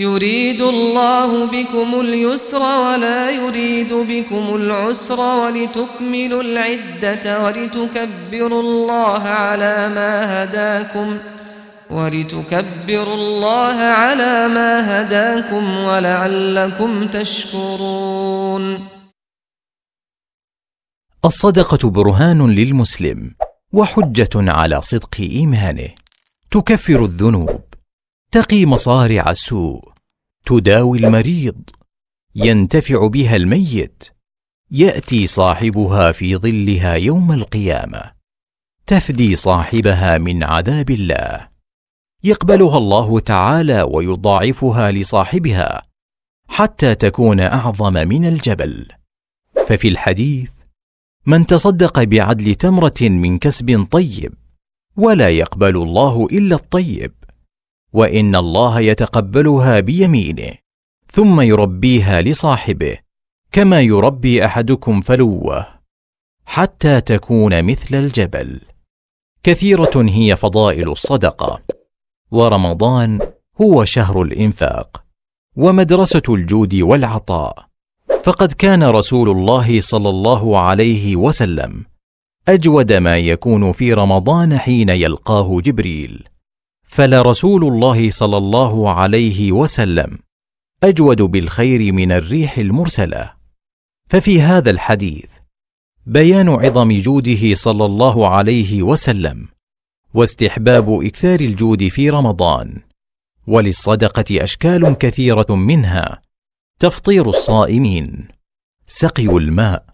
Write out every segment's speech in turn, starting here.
يريد الله بكم اليسر ولا يريد بكم العسر ولتكملوا العدة ولتكبروا الله على ما هداكم ولتكبروا الله على ما هداكم ولعلكم تشكرون الصدقة برهان للمسلم وحجة على صدق إيمانه تكفر الذنوب تقي مصارع السوء تداوي المريض ينتفع بها الميت ياتي صاحبها في ظلها يوم القيامه تفدي صاحبها من عذاب الله يقبلها الله تعالى ويضاعفها لصاحبها حتى تكون اعظم من الجبل ففي الحديث من تصدق بعدل تمره من كسب طيب ولا يقبل الله الا الطيب وان الله يتقبلها بيمينه ثم يربيها لصاحبه كما يربي احدكم فلوه حتى تكون مثل الجبل كثيره هي فضائل الصدقه ورمضان هو شهر الانفاق ومدرسه الجود والعطاء فقد كان رسول الله صلى الله عليه وسلم اجود ما يكون في رمضان حين يلقاه جبريل فلرسول الله صلى الله عليه وسلم اجود بالخير من الريح المرسله ففي هذا الحديث بيان عظم جوده صلى الله عليه وسلم واستحباب اكثار الجود في رمضان وللصدقه اشكال كثيره منها تفطير الصائمين سقي الماء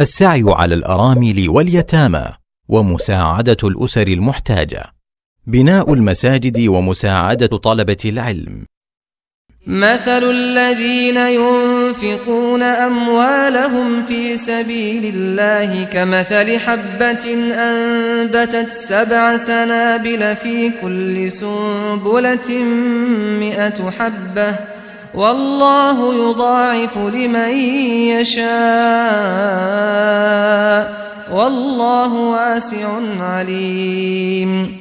السعي على الارامل واليتامى ومساعده الاسر المحتاجه بناء المساجد ومساعده طلبه العلم مثل الذين ينفقون اموالهم في سبيل الله كمثل حبه انبتت سبع سنابل في كل سنبله مئه حبه والله يضاعف لمن يشاء والله واسع عليم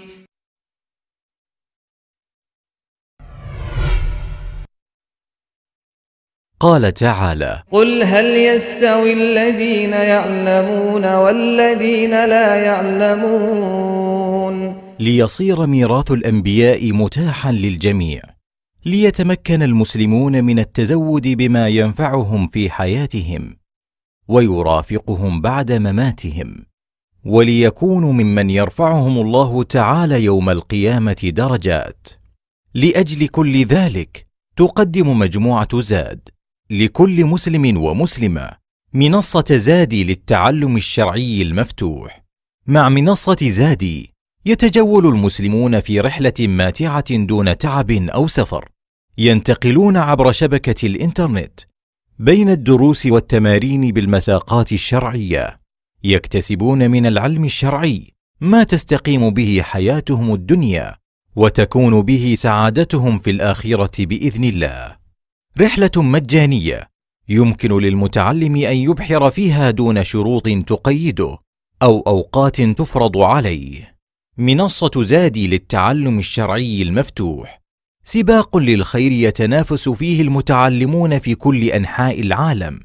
قال تعالى قل هل يستوي الذين يعلمون والذين لا يعلمون ليصير ميراث الانبياء متاحا للجميع ليتمكن المسلمون من التزود بما ينفعهم في حياتهم ويرافقهم بعد مماتهم وليكونوا ممن يرفعهم الله تعالى يوم القيامه درجات لاجل كل ذلك تقدم مجموعه زاد لكل مسلم ومسلمة منصة زادي للتعلم الشرعي المفتوح. مع منصة زادي يتجول المسلمون في رحلة ماتعة دون تعب أو سفر. ينتقلون عبر شبكة الإنترنت بين الدروس والتمارين بالمساقات الشرعية. يكتسبون من العلم الشرعي ما تستقيم به حياتهم الدنيا وتكون به سعادتهم في الآخرة بإذن الله. رحلة مجانية يمكن للمتعلم أن يبحر فيها دون شروط تقيده أو أوقات تفرض عليه. منصة زادي للتعلم الشرعي المفتوح سباق للخير يتنافس فيه المتعلمون في كل أنحاء العالم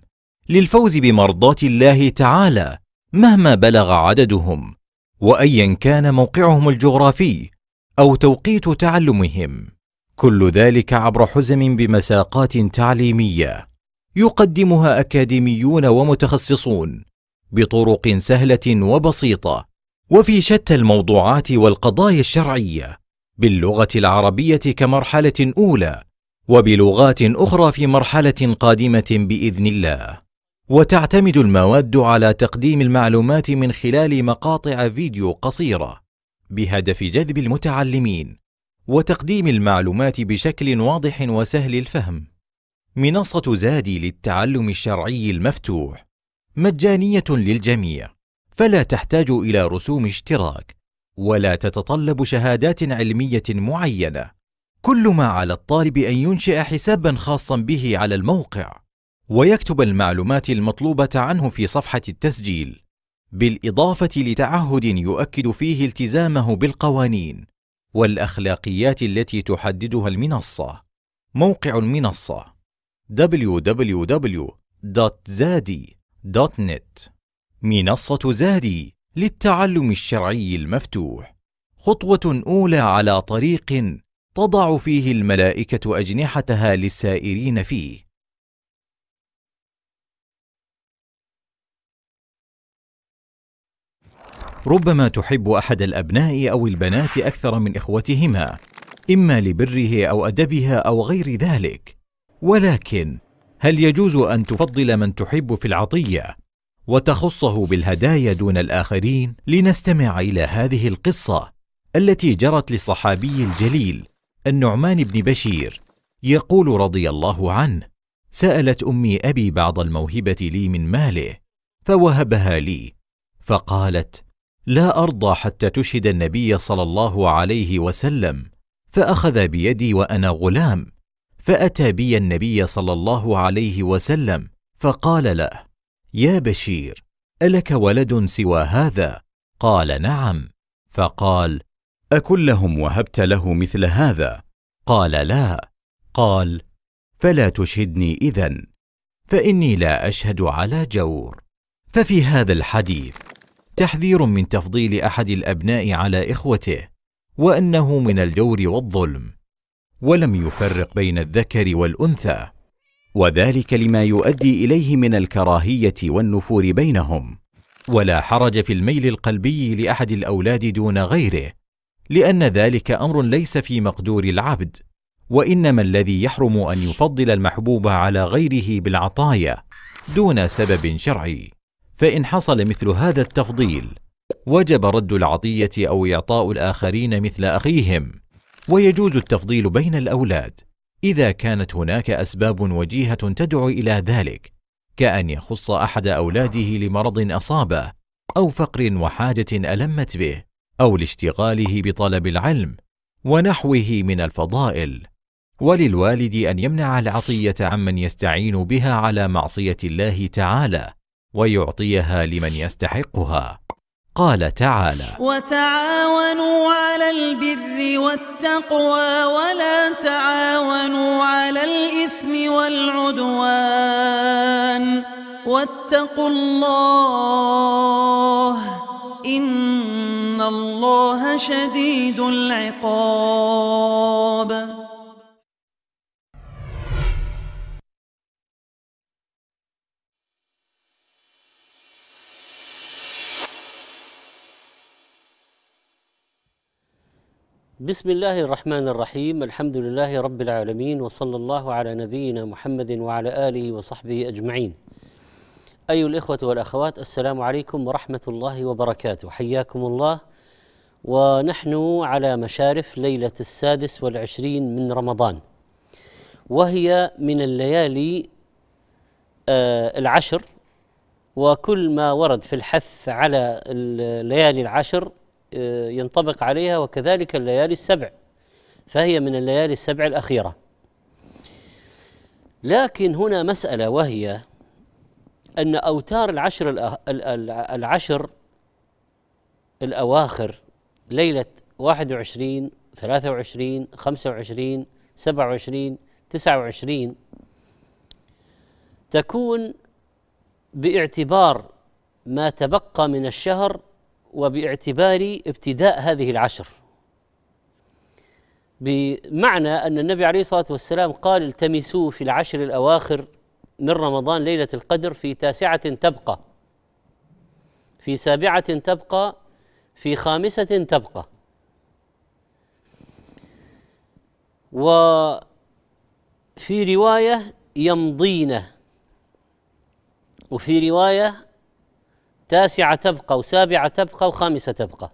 للفوز بمرضاة الله تعالى مهما بلغ عددهم وأيا كان موقعهم الجغرافي أو توقيت تعلمهم. كل ذلك عبر حزم بمساقات تعليميه يقدمها اكاديميون ومتخصصون بطرق سهله وبسيطه وفي شتى الموضوعات والقضايا الشرعيه باللغه العربيه كمرحله اولى وبلغات اخرى في مرحله قادمه باذن الله وتعتمد المواد على تقديم المعلومات من خلال مقاطع فيديو قصيره بهدف جذب المتعلمين وتقديم المعلومات بشكل واضح وسهل الفهم منصة زادي للتعلم الشرعي المفتوح مجانية للجميع فلا تحتاج إلى رسوم اشتراك ولا تتطلب شهادات علمية معينة كل ما على الطالب أن ينشئ حسابا خاصا به على الموقع ويكتب المعلومات المطلوبة عنه في صفحة التسجيل بالإضافة لتعهد يؤكد فيه التزامه بالقوانين والأخلاقيات التي تحددها المنصة موقع المنصة www.zadi.net منصة زادي للتعلم الشرعي المفتوح خطوة أولى على طريق تضع فيه الملائكة أجنحتها للسائرين فيه ربما تحب احد الابناء او البنات اكثر من اخوتهما اما لبره او ادبها او غير ذلك ولكن هل يجوز ان تفضل من تحب في العطيه وتخصه بالهدايا دون الاخرين لنستمع الى هذه القصه التي جرت للصحابي الجليل النعمان بن بشير يقول رضي الله عنه سالت امي ابي بعض الموهبه لي من ماله فوهبها لي فقالت لا ارضى حتى تشهد النبي صلى الله عليه وسلم فاخذ بيدي وانا غلام فاتى بي النبي صلى الله عليه وسلم فقال له يا بشير الك ولد سوى هذا قال نعم فقال اكلهم وهبت له مثل هذا قال لا قال فلا تشهدني اذن فاني لا اشهد على جور ففي هذا الحديث تحذير من تفضيل احد الابناء على اخوته وانه من الجور والظلم ولم يفرق بين الذكر والانثى وذلك لما يؤدي اليه من الكراهيه والنفور بينهم ولا حرج في الميل القلبي لاحد الاولاد دون غيره لان ذلك امر ليس في مقدور العبد وانما الذي يحرم ان يفضل المحبوب على غيره بالعطايا دون سبب شرعي فان حصل مثل هذا التفضيل وجب رد العطيه او اعطاء الاخرين مثل اخيهم ويجوز التفضيل بين الاولاد اذا كانت هناك اسباب وجيهه تدعو الى ذلك كان يخص احد اولاده لمرض اصابه او فقر وحاجه المت به او لاشتغاله بطلب العلم ونحوه من الفضائل وللوالد ان يمنع العطيه عمن يستعين بها على معصيه الله تعالى ويعطيها لمن يستحقها قال تعالى وتعاونوا على البر والتقوى ولا تعاونوا على الإثم والعدوان واتقوا الله إن الله شديد العقاب بسم الله الرحمن الرحيم الحمد لله رب العالمين وصلى الله على نبينا محمد وعلى اله وصحبه اجمعين. ايها الاخوه والاخوات السلام عليكم ورحمه الله وبركاته حياكم الله ونحن على مشارف ليله السادس والعشرين من رمضان وهي من الليالي العشر وكل ما ورد في الحث على الليالي العشر آه، ينطبق عليها وكذلك الليالي السبع فهي من الليالي السبع الأخيرة لكن هنا مسألة وهي أن أوتار العشر العشر الأواخر ليلة 21 23 25 27 29 تكون باعتبار ما تبقى من الشهر وباعتبار ابتداء هذه العشر بمعنى أن النبي عليه الصلاة والسلام قال التمسوا في العشر الأواخر من رمضان ليلة القدر في تاسعة تبقى في سابعة تبقى في خامسة تبقى وفي رواية يمضين وفي رواية تاسعة تبقى وسابعة تبقى وخامسة تبقى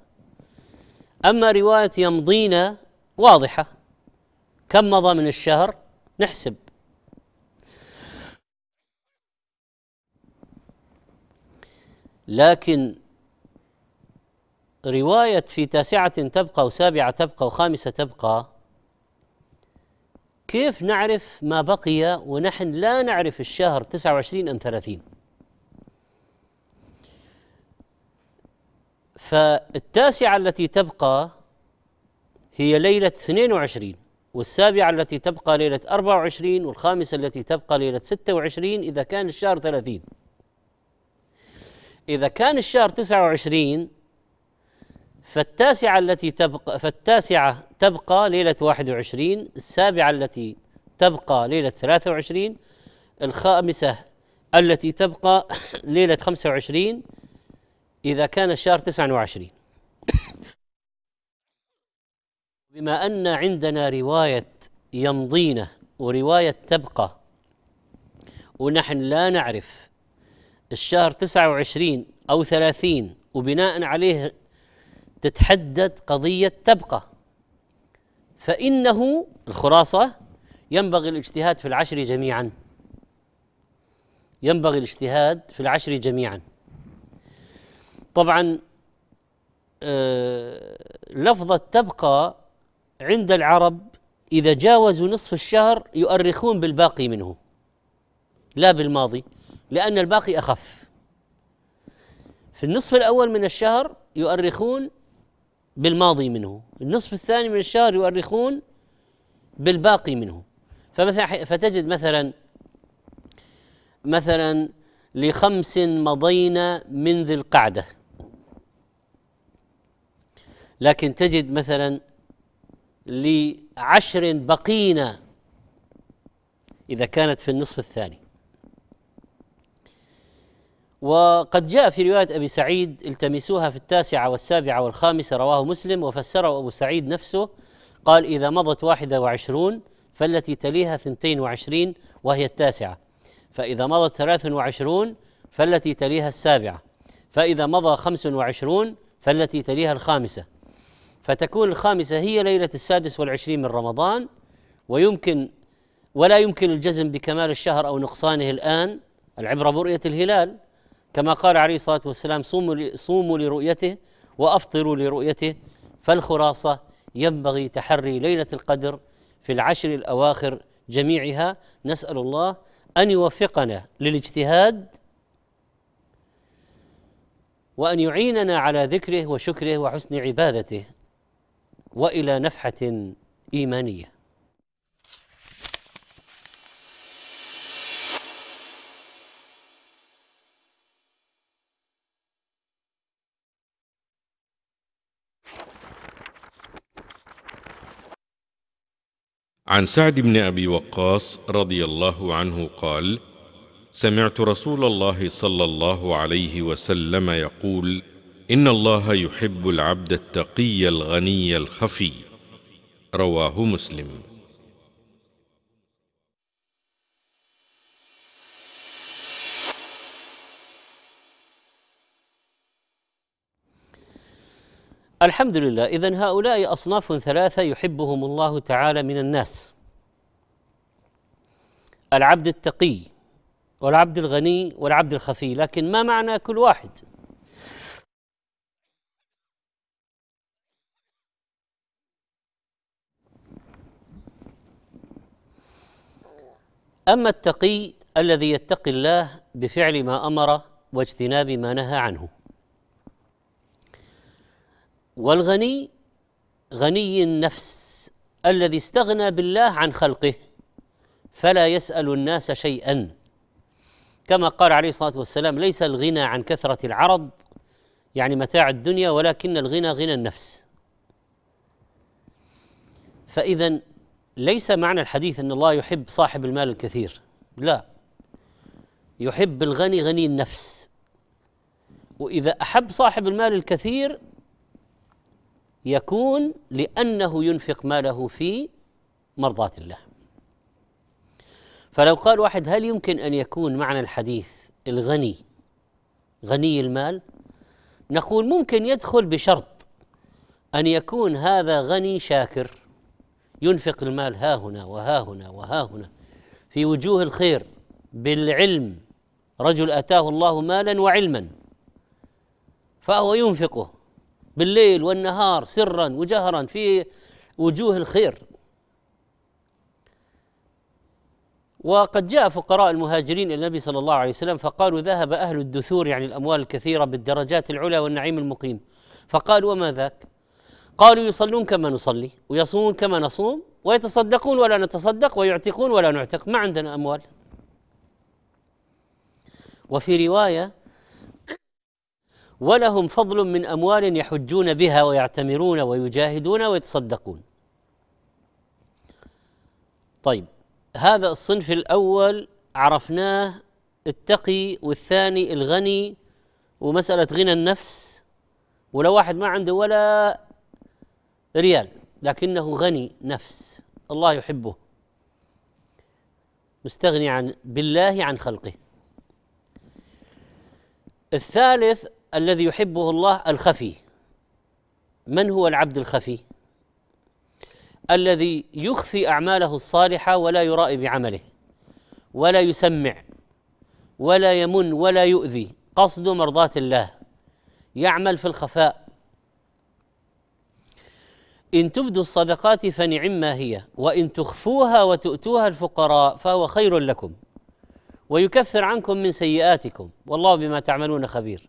أما رواية يمضينا واضحة كم مضى من الشهر نحسب لكن رواية في تاسعة تبقى وسابعة تبقى وخامسة تبقى كيف نعرف ما بقي ونحن لا نعرف الشهر 29 أم 30 فالتاسعة التي تبقى هي ليلة 22 والسابعة التي تبقى ليلة 24 والخامسة التي تبقى ليلة 26 إذا كان الشهر 30 إذا كان الشهر 29 فالتاسعة التي تبقى فالتاسعة تبقى ليلة 21 السابعة التي تبقى ليلة 23 الخامسة التي تبقى ليلة 25 إذا كان الشهر 29 بما أن عندنا رواية يمضينا ورواية تبقى ونحن لا نعرف الشهر 29 أو 30 وبناء عليه تتحدد قضية تبقى فإنه الخلاصة ينبغي الاجتهاد في العشر جميعا ينبغي الاجتهاد في العشر جميعا طبعا آه، لفظة تبقى عند العرب إذا جاوزوا نصف الشهر يؤرخون بالباقي منه لا بالماضي لأن الباقي أخف في النصف الأول من الشهر يؤرخون بالماضي منه النصف الثاني من الشهر يؤرخون بالباقي منه فمثلا فتجد مثلا مثلا لخمس مضينا من ذي القعده لكن تجد مثلا لعشر بقينا إذا كانت في النصف الثاني وقد جاء في رواية أبي سعيد التمسوها في التاسعة والسابعة والخامسة رواه مسلم وفسره أبو سعيد نفسه قال إذا مضت واحدة وعشرون فالتي تليها ثنتين وعشرين وهي التاسعة فإذا مضت ثلاث وعشرون فالتي تليها السابعة فإذا مضى خمس وعشرون فالتي تليها الخامسة فتكون الخامسة هي ليلة السادس والعشرين من رمضان ويمكن ولا يمكن الجزم بكمال الشهر أو نقصانه الآن العبرة برؤية الهلال كما قال عليه الصلاة والسلام صوموا, صوموا لرؤيته وأفطروا لرؤيته فالخلاصة ينبغي تحري ليلة القدر في العشر الأواخر جميعها نسأل الله أن يوفقنا للاجتهاد وأن يعيننا على ذكره وشكره وحسن عبادته والى نفحه ايمانيه عن سعد بن ابي وقاص رضي الله عنه قال سمعت رسول الله صلى الله عليه وسلم يقول إن الله يحب العبد التقي الغني الخفي رواه مسلم الحمد لله إذا هؤلاء أصناف ثلاثة يحبهم الله تعالى من الناس العبد التقي والعبد الغني والعبد الخفي لكن ما معنى كل واحد اما التقي الذي يتقي الله بفعل ما امر واجتناب ما نهى عنه والغني غني النفس الذي استغنى بالله عن خلقه فلا يسال الناس شيئا كما قال عليه الصلاه والسلام ليس الغنى عن كثره العرض يعني متاع الدنيا ولكن الغنى غنى النفس فاذا ليس معنى الحديث ان الله يحب صاحب المال الكثير لا يحب الغني غني النفس واذا احب صاحب المال الكثير يكون لانه ينفق ماله في مرضاه الله فلو قال واحد هل يمكن ان يكون معنى الحديث الغني غني المال نقول ممكن يدخل بشرط ان يكون هذا غني شاكر ينفق المال ها هنا وها هنا وها هنا في وجوه الخير بالعلم رجل اتاه الله مالا وعلما فهو ينفقه بالليل والنهار سرا وجهرا في وجوه الخير وقد جاء فقراء المهاجرين الى النبي صلى الله عليه وسلم فقالوا ذهب اهل الدثور يعني الاموال الكثيره بالدرجات العلى والنعيم المقيم فقالوا وما ذاك قالوا يصلون كما نصلي ويصومون كما نصوم ويتصدقون ولا نتصدق ويعتقون ولا نعتق ما عندنا أموال وفي رواية ولهم فضل من أموال يحجون بها ويعتمرون ويجاهدون ويتصدقون طيب هذا الصنف الأول عرفناه التقي والثاني الغني ومسألة غنى النفس ولو واحد ما عنده ولا ريال لكنه غني نفس الله يحبه مستغني عن بالله عن خلقه الثالث الذي يحبه الله الخفي من هو العبد الخفي الذي يخفي اعماله الصالحه ولا يرائي بعمله ولا يسمع ولا يمن ولا يؤذي قصد مرضاه الله يعمل في الخفاء إن تبدوا الصدقات فنعما هي وإن تخفوها وتؤتوها الفقراء فهو خير لكم ويكفر عنكم من سيئاتكم والله بما تعملون خبير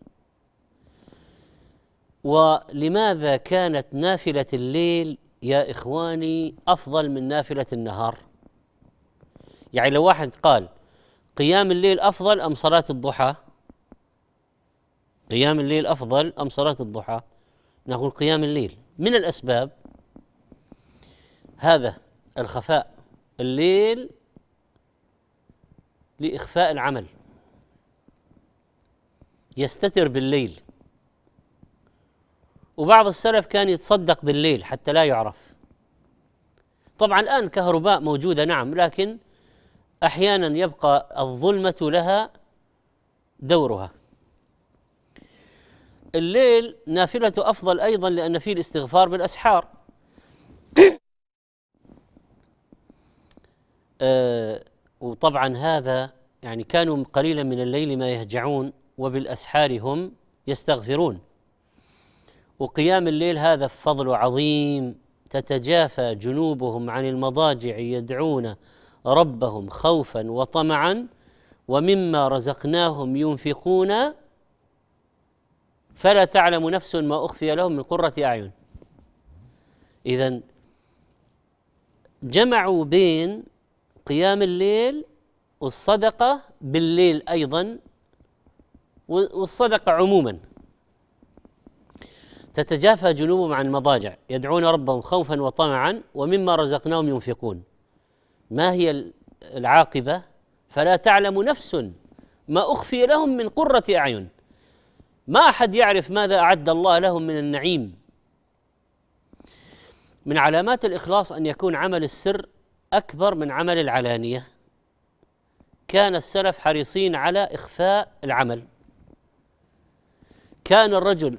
ولماذا كانت نافلة الليل يا إخواني أفضل من نافلة النهار يعني لو واحد قال قيام الليل أفضل أم صلاة الضحى قيام الليل أفضل أم صلاة الضحى نقول قيام الليل من الأسباب هذا الخفاء الليل لإخفاء العمل يستتر بالليل وبعض السلف كان يتصدق بالليل حتى لا يعرف طبعا الآن كهرباء موجودة نعم لكن أحيانا يبقى الظلمة لها دورها الليل نافلة أفضل أيضا لأن فيه الاستغفار بالأسحار آه، وطبعا هذا يعني كانوا قليلا من الليل ما يهجعون وبالاسحار هم يستغفرون وقيام الليل هذا فضل عظيم تتجافى جنوبهم عن المضاجع يدعون ربهم خوفا وطمعا ومما رزقناهم ينفقون فلا تعلم نفس ما اخفي لهم من قره اعين اذا جمعوا بين قيام الليل والصدقة بالليل أيضا والصدقة عموما تتجافى جنوبهم عن المضاجع يدعون ربهم خوفا وطمعا ومما رزقناهم ينفقون ما هي العاقبة فلا تعلم نفس ما أخفي لهم من قرة أعين ما أحد يعرف ماذا أعد الله لهم من النعيم من علامات الإخلاص أن يكون عمل السر أكبر من عمل العلانية كان السلف حريصين على إخفاء العمل كان الرجل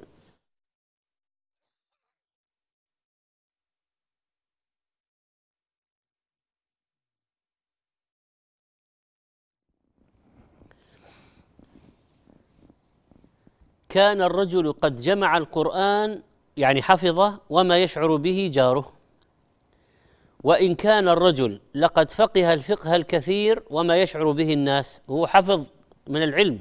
كان الرجل قد جمع القرآن يعني حفظه وما يشعر به جاره وإن كان الرجل لقد فقه الفقه الكثير وما يشعر به الناس هو حفظ من العلم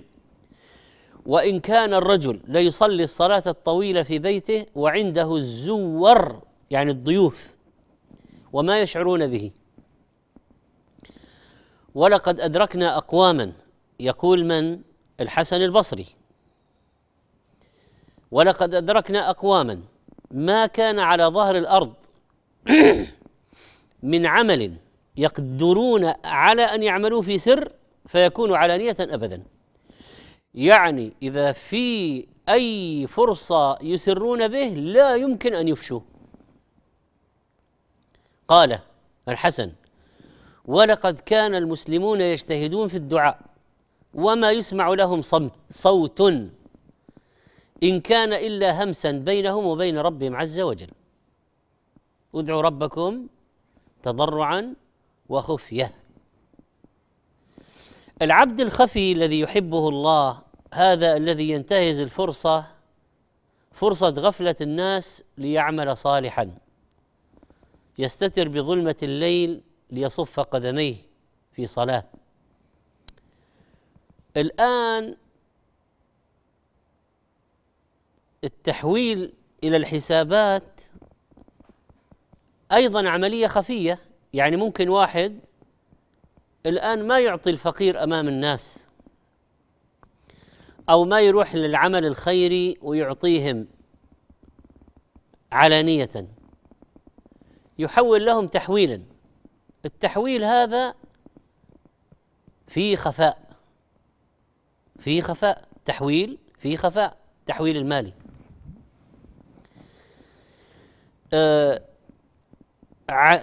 وإن كان الرجل ليصلي الصلاة الطويلة في بيته وعنده الزور يعني الضيوف وما يشعرون به ولقد أدركنا أقواما يقول من الحسن البصري ولقد أدركنا أقواما ما كان على ظهر الأرض من عمل يقدرون على ان يعملوه في سر فيكون علانيه ابدا يعني اذا في اي فرصه يسرون به لا يمكن ان يفشوا قال الحسن ولقد كان المسلمون يجتهدون في الدعاء وما يسمع لهم صمت صوت ان كان الا همسا بينهم وبين ربهم عز وجل ادعوا ربكم تضرعا وخفيه العبد الخفي الذي يحبه الله هذا الذي ينتهز الفرصه فرصه غفله الناس ليعمل صالحا يستتر بظلمه الليل ليصف قدميه في صلاه الان التحويل الى الحسابات ايضا عمليه خفيه يعني ممكن واحد الان ما يعطي الفقير امام الناس او ما يروح للعمل الخيري ويعطيهم علانيه يحول لهم تحويلا التحويل هذا في خفاء في خفاء تحويل في خفاء تحويل المالي أه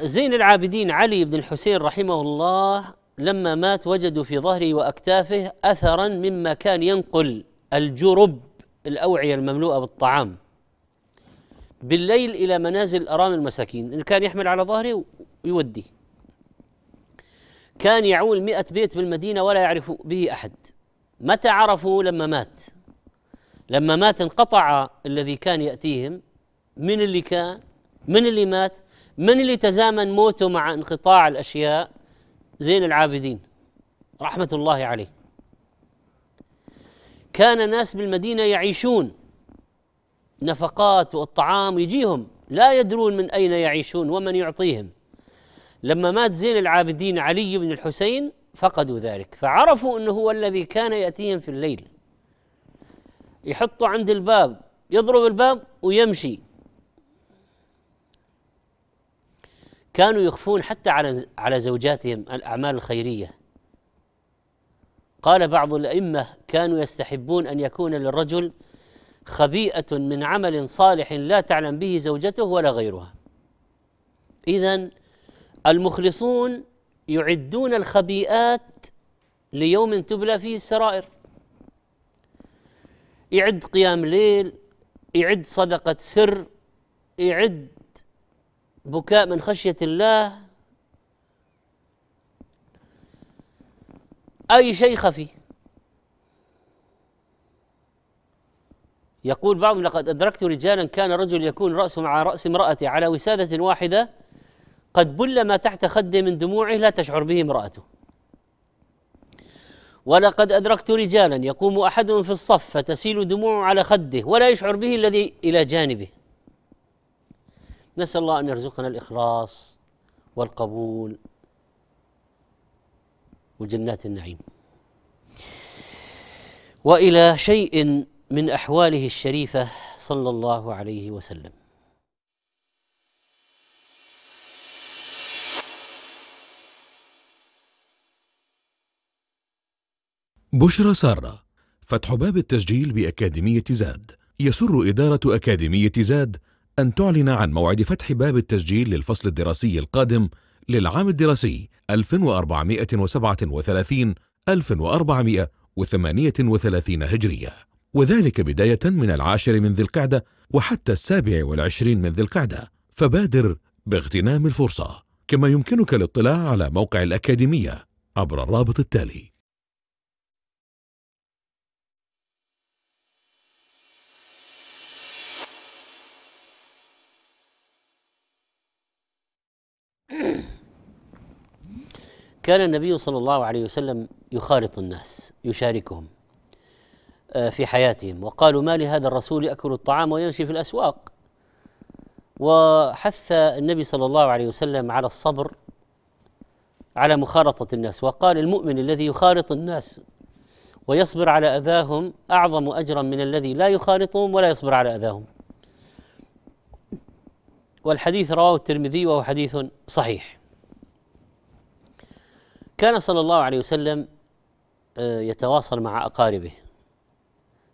زين العابدين علي بن الحسين رحمه الله لما مات وجدوا في ظهره واكتافه اثرا مما كان ينقل الجرب الاوعيه المملوءه بالطعام بالليل الى منازل ارامل المساكين اللي كان يحمل على ظهره ويوديه كان يعول مئة بيت بالمدينة ولا يعرف به أحد متى عرفوا لما مات لما مات انقطع الذي كان يأتيهم من اللي كان من اللي مات من اللي تزامن موته مع انقطاع الأشياء زين العابدين رحمة الله عليه كان الناس بالمدينة يعيشون نفقات والطعام يجيهم لا يدرون من أين يعيشون ومن يعطيهم لما مات زين العابدين علي بن الحسين فقدوا ذلك فعرفوا أنه هو الذي كان يأتيهم في الليل يحطوا عند الباب يضرب الباب ويمشي كانوا يخفون حتى على على زوجاتهم الاعمال الخيريه قال بعض الائمه كانوا يستحبون ان يكون للرجل خبيئه من عمل صالح لا تعلم به زوجته ولا غيرها اذا المخلصون يعدون الخبيئات ليوم تبلى فيه السرائر يعد قيام ليل يعد صدقه سر يعد بكاء من خشية الله أي شيء خفي يقول بعضهم لقد أدركت رجالا كان رجل يكون رأسه مع رأس امرأته على وسادة واحدة قد بل ما تحت خده من دموعه لا تشعر به امرأته ولقد أدركت رجالا يقوم أحدهم في الصف فتسيل دموعه على خده ولا يشعر به الذي إلى جانبه نسال الله ان يرزقنا الاخلاص والقبول وجنات النعيم والى شيء من احواله الشريفه صلى الله عليه وسلم بشرى سارة فتح باب التسجيل بأكاديمية زاد يسر إدارة أكاديمية زاد أن تعلن عن موعد فتح باب التسجيل للفصل الدراسي القادم للعام الدراسي 1437 1438 هجرية وذلك بداية من العاشر من ذي القعدة وحتى السابع والعشرين من ذي القعدة فبادر باغتنام الفرصة كما يمكنك الاطلاع على موقع الأكاديمية عبر الرابط التالي كان النبي صلى الله عليه وسلم يخالط الناس يشاركهم آه، في حياتهم وقالوا ما لهذا الرسول ياكل الطعام ويمشي في الاسواق وحث النبي صلى الله عليه وسلم على الصبر على مخالطه الناس وقال المؤمن الذي يخالط الناس ويصبر على اذاهم اعظم اجرا من الذي لا يخالطهم ولا يصبر على اذاهم والحديث رواه الترمذي وهو حديث صحيح كان صلى الله عليه وسلم آه، يتواصل مع اقاربه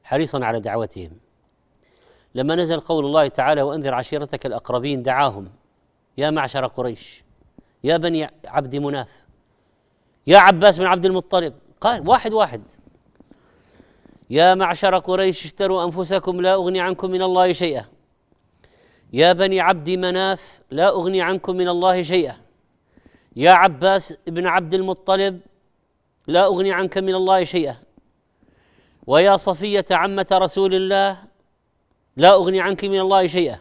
حريصا على دعوتهم لما نزل قول الله تعالى وانذر عشيرتك الاقربين دعاهم يا معشر قريش يا بني عبد مناف يا عباس بن عبد المطلب قال واحد واحد يا معشر قريش اشتروا انفسكم لا اغني عنكم من الله شيئا يا بني عبد مناف لا اغني عنكم من الله شيئا يا عباس بن عبد المطلب لا أغني عنك من الله شيئا ويا صفية عمة رسول الله لا أغني عنك من الله شيئا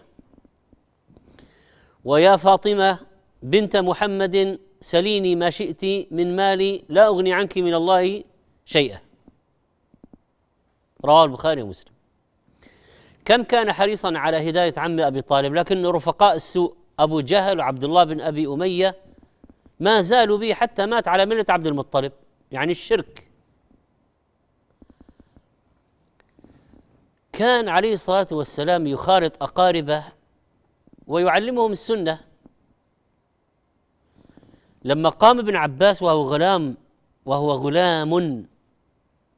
ويا فاطمة بنت محمد سليني ما شئت من مالي لا أغني عنك من الله شيئا رواه البخاري ومسلم كم كان حريصا على هداية عم أبي طالب لكن رفقاء السوء أبو جهل وعبد الله بن أبي أمية ما زالوا به حتى مات على ملة عبد المطلب يعني الشرك كان عليه الصلاة والسلام يخالط أقاربه ويعلمهم السنة لما قام ابن عباس وهو غلام وهو غلام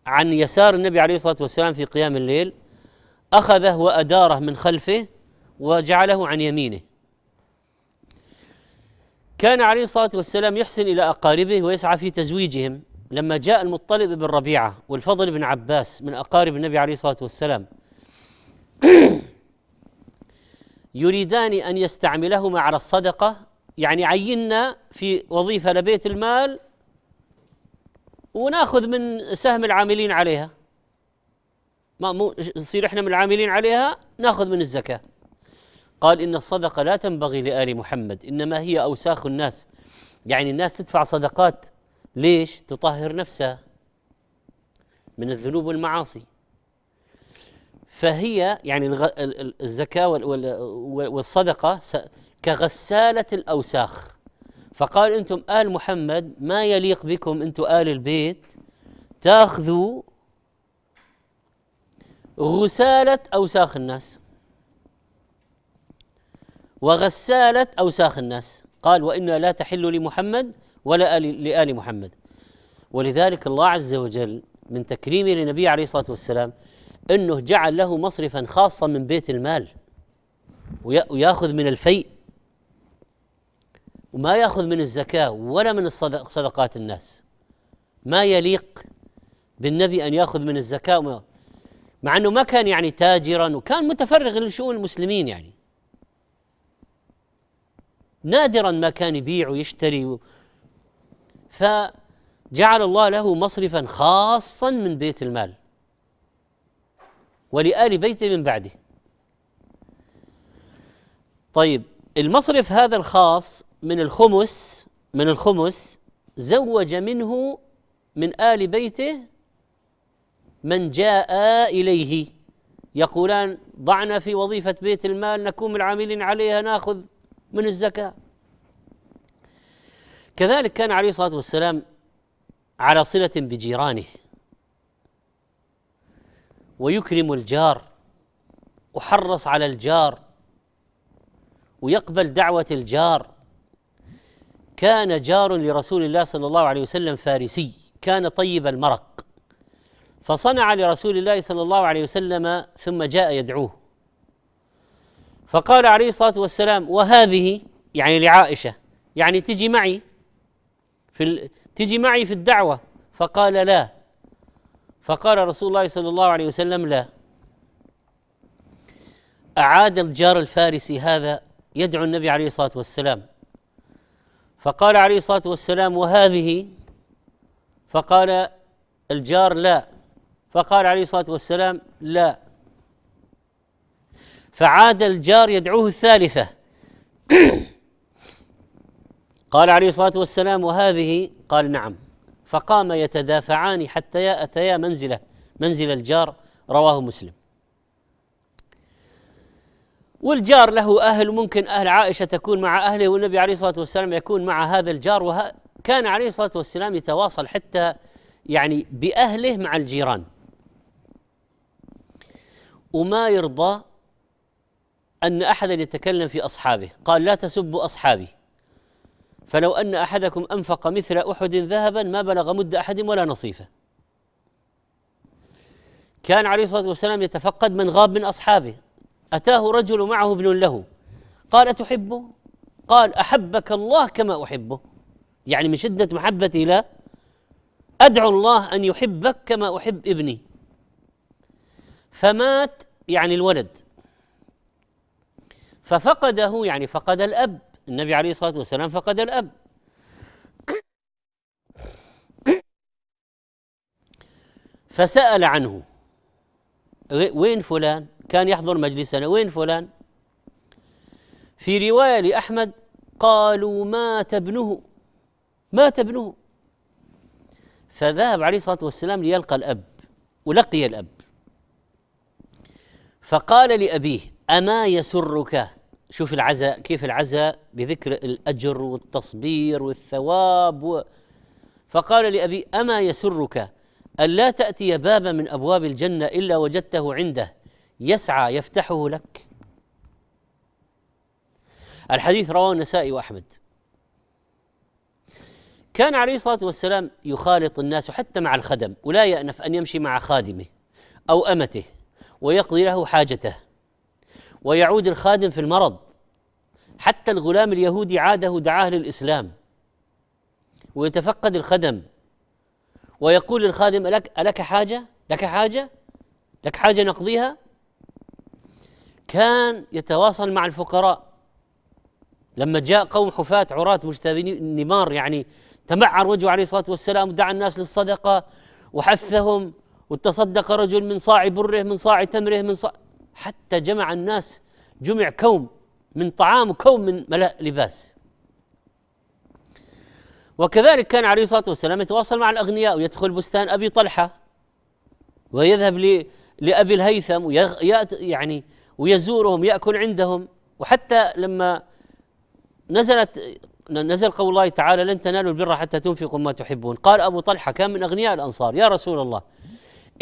عن يسار النبي عليه الصلاة والسلام في قيام الليل أخذه وأداره من خلفه وجعله عن يمينه كان عليه الصلاة والسلام يحسن إلى أقاربه ويسعى في تزويجهم لما جاء المطلب بن ربيعة والفضل بن عباس من أقارب النبي عليه الصلاة والسلام يريدان أن يستعملهما على الصدقة يعني عينا في وظيفة لبيت المال وناخذ من سهم العاملين عليها ما مو نصير احنا من العاملين عليها ناخذ من الزكاه قال إن الصدقة لا تنبغي لآل محمد إنما هي أوساخ الناس يعني الناس تدفع صدقات ليش تطهر نفسها من الذنوب والمعاصي فهي يعني الزكاة والصدقة كغسالة الأوساخ فقال أنتم آل محمد ما يليق بكم أنتم آل البيت تاخذوا غسالة أوساخ الناس وغسالة أوساخ الناس قال وإنها لا تحل لمحمد ولا لآل محمد ولذلك الله عز وجل من تكريمه للنبي عليه الصلاة والسلام أنه جعل له مصرفا خاصا من بيت المال ويأخذ من الفيء وما يأخذ من الزكاة ولا من الصدق صدقات الناس ما يليق بالنبي أن يأخذ من الزكاة مع أنه ما كان يعني تاجرا وكان متفرغ لشؤون المسلمين يعني نادرا ما كان يبيع ويشتري فجعل الله له مصرفا خاصا من بيت المال ولآل بيته من بعده طيب المصرف هذا الخاص من الخمس من الخمس زوج منه من آل بيته من جاء إليه يقولان ضعنا في وظيفة بيت المال نكون العاملين عليها ناخذ من الزكاة كذلك كان عليه الصلاة والسلام على صلة بجيرانه ويكرم الجار وحرص على الجار ويقبل دعوة الجار كان جار لرسول الله صلى الله عليه وسلم فارسي كان طيب المرق فصنع لرسول الله صلى الله عليه وسلم ثم جاء يدعوه فقال عليه الصلاه والسلام وهذه يعني لعائشه يعني تجي معي في ال... تجي معي في الدعوه فقال لا فقال رسول الله صلى الله عليه وسلم لا اعاد الجار الفارسي هذا يدعو النبي عليه الصلاه والسلام فقال عليه الصلاه والسلام وهذه فقال الجار لا فقال عليه الصلاه والسلام لا فعاد الجار يدعوه الثالثة قال عليه الصلاة والسلام وهذه قال نعم فقام يتدافعان حتى أتيا منزله منزل الجار رواه مسلم والجار له أهل ممكن أهل عائشة تكون مع أهله والنبي عليه الصلاة والسلام يكون مع هذا الجار وكان عليه الصلاة والسلام يتواصل حتى يعني بأهله مع الجيران وما يرضى أن أحدا يتكلم في أصحابه قال لا تسبوا أصحابي فلو أن أحدكم أنفق مثل أحد ذهبا ما بلغ مد أحد ولا نصيفه كان عليه الصلاة والسلام يتفقد من غاب من أصحابه أتاه رجل معه ابن له قال أتحبه؟ قال أحبك الله كما أحبه يعني من شدة محبتي له أدعو الله أن يحبك كما أحب ابني فمات يعني الولد ففقده يعني فقد الأب النبي عليه الصلاة والسلام فقد الأب فسأل عنه وين فلان كان يحضر مجلسنا وين فلان في رواية لأحمد قالوا مات ابنه مات ابنه فذهب عليه الصلاة والسلام ليلقى الأب ولقي الأب فقال لأبيه أما يسرك شوف العزاء كيف العزاء بذكر الأجر والتصبير والثواب فقال لأبي أما يسرك ألا تأتي بابا من أبواب الجنة إلا وجدته عنده يسعى يفتحه لك الحديث رواه النسائي وأحمد كان عليه الصلاة والسلام يخالط الناس حتى مع الخدم ولا يأنف أن يمشي مع خادمه أو أمته ويقضي له حاجته ويعود الخادم في المرض حتى الغلام اليهودي عاده دعاه للإسلام ويتفقد الخدم ويقول للخادم ألك, ألك حاجة؟ لك حاجة؟ لك حاجة نقضيها؟ كان يتواصل مع الفقراء لما جاء قوم حفاة عراة مجتبين نمار يعني تمعر وجهه عليه الصلاة والسلام ودعا الناس للصدقة وحثهم وتصدق رجل من صاع بره من صاع تمره من صاع حتى جمع الناس جمع كوم من طعام وكوم من ملاء لباس وكذلك كان عليه الصلاة والسلام يتواصل مع الأغنياء ويدخل بستان أبي طلحة ويذهب لأبي الهيثم ويأت يعني ويزورهم يأكل عندهم وحتى لما نزلت نزل قول الله تعالى لن تنالوا البر حتى تنفقوا ما تحبون قال أبو طلحة كان من أغنياء الأنصار يا رسول الله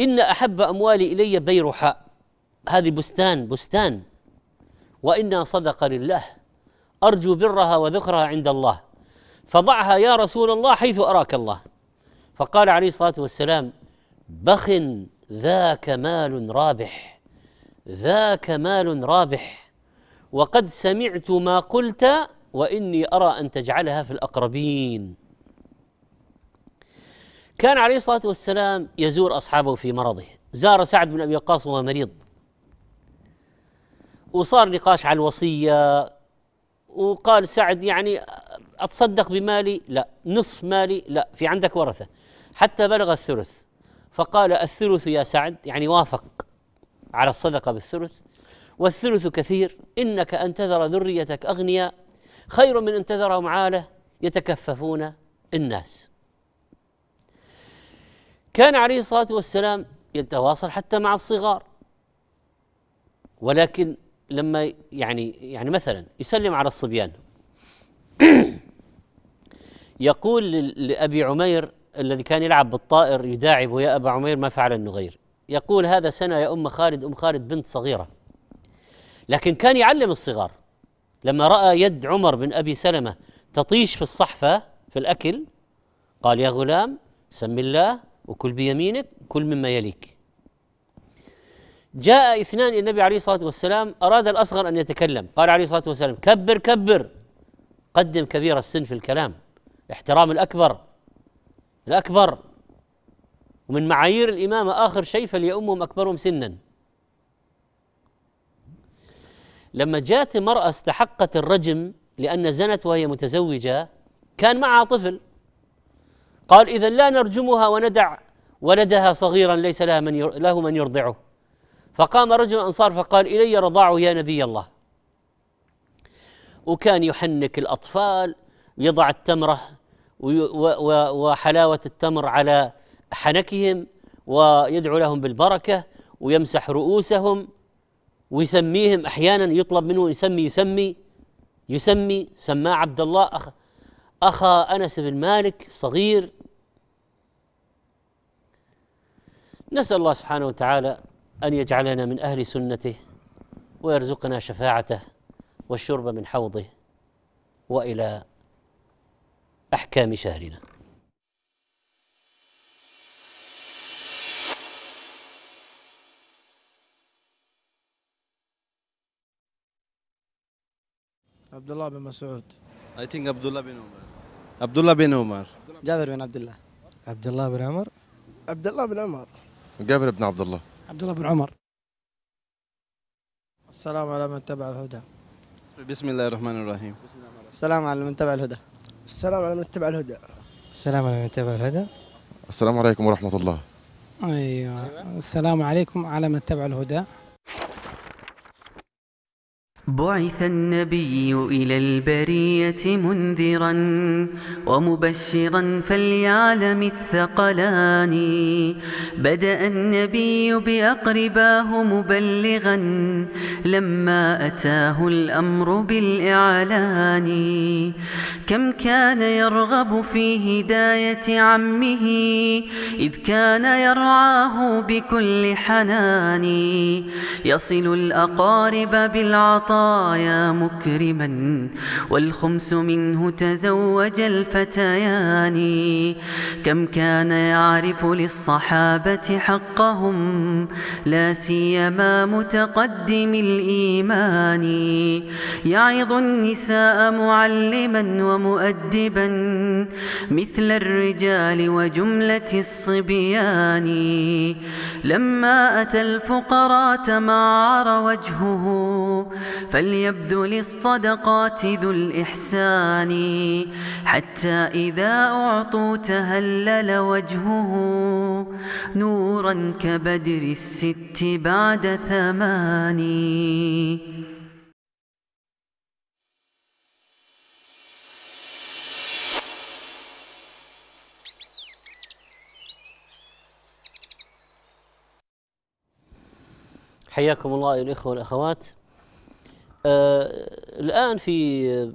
إن أحب أموالي إلي بيرحاء هذه بستان بستان وإنا صدقة لله أرجو برها وذخرها عند الله فضعها يا رسول الله حيث أراك الله فقال عليه الصلاة والسلام بخ ذاك مال رابح ذاك مال رابح وقد سمعت ما قلت واني ارى ان تجعلها في الاقربين كان عليه الصلاه والسلام يزور اصحابه في مرضه زار سعد بن ابي وقاص وهو مريض وصار نقاش على الوصية وقال سعد يعني أتصدق بمالي لا نصف مالي لا في عندك ورثة حتى بلغ الثلث فقال الثلث يا سعد يعني وافق على الصدقة بالثلث والثلث كثير إنك أن تذر ذريتك أغنياء خير من أن تذرهم عالة يتكففون الناس كان عليه الصلاة والسلام يتواصل حتى مع الصغار ولكن لما يعني يعني مثلا يسلم على الصبيان يقول لأبي عمير الذي كان يلعب بالطائر يداعبه يا أبا عمير ما فعل النغير يقول هذا سنة يا أم خالد أم خالد بنت صغيرة لكن كان يعلم الصغار لما رأى يد عمر بن أبي سلمة تطيش في الصحفة في الأكل قال يا غلام سم الله وكل بيمينك كل مما يليك جاء اثنان النبي عليه الصلاه والسلام اراد الاصغر ان يتكلم قال عليه الصلاه والسلام كبر كبر قدم كبير السن في الكلام احترام الاكبر الاكبر ومن معايير الامامه اخر شيء فليؤمهم اكبرهم سنا لما جاءت امراه استحقت الرجم لان زنت وهي متزوجه كان معها طفل قال اذا لا نرجمها وندع ولدها صغيرا ليس لها من له من يرضعه فقام رجل الأنصار فقال إلي رضاعه يا نبي الله وكان يحنك الأطفال يضع التمرة وحلاوة التمر على حنكهم ويدعو لهم بالبركة ويمسح رؤوسهم ويسميهم أحيانا يطلب منه يسمي يسمي يسمي سماه عبد الله أخ أخا أنس بن مالك صغير نسأل الله سبحانه وتعالى أن يجعلنا من أهل سنته ويرزقنا شفاعته والشرب من حوضه وإلى أحكام شهرنا عبد الله بن مسعود I think عبد الله بن عمر عبد الله بن عمر جابر بن عبد الله عبد الله بن عمر عبد الله بن عمر جابر بن عبد الله عبد الله بن عمر السلام على من تبع الهدى بسم الله الرحمن الرحيم السلام على من تبع الهدى السلام على من تبع الهدى السلام على من تبع الهدى السلام عليكم ورحمة الله أيوة السلام عليكم على من تبع الهدى بعث النبي إلى البرية منذرا ومبشرا فليعلم الثقلان بدأ النبي بأقرباه مبلغا لما أتاه الأمر بالإعلان كم كان يرغب في هداية عمه إذ كان يرعاه بكل حنان يصل الأقارب بالعطاء العطايا مكرما والخمس منه تزوج الفتيان كم كان يعرف للصحابة حقهم لا سيما متقدم الإيمان يعظ النساء معلما ومؤدبا مثل الرجال وجملة الصبيان لما أتى الفقراء تمعر وجهه فليبذل الصدقات ذو الإحسان حتى إذا أعطوا تهلل وجهه نورا كبدر الست بعد ثمان حياكم الله أيها الإخوة والأخوات آه الآن في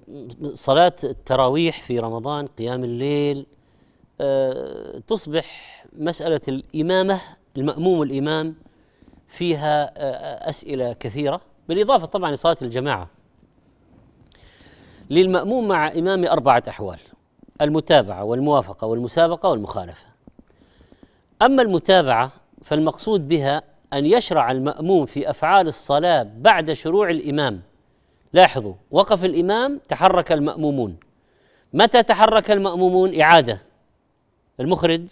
صلاة التراويح في رمضان قيام الليل آه تصبح مسألة الإمامة المأموم والإمام فيها آه أسئلة كثيرة بالإضافة طبعا لصلاة الجماعة للمأموم مع إمامه أربعة أحوال المتابعة والموافقة والمسابقة والمخالفة أما المتابعة فالمقصود بها أن يشرع المأموم في أفعال الصلاة بعد شروع الإمام لاحظوا وقف الإمام تحرك المأمومون متى تحرك المأمومون إعادة المخرج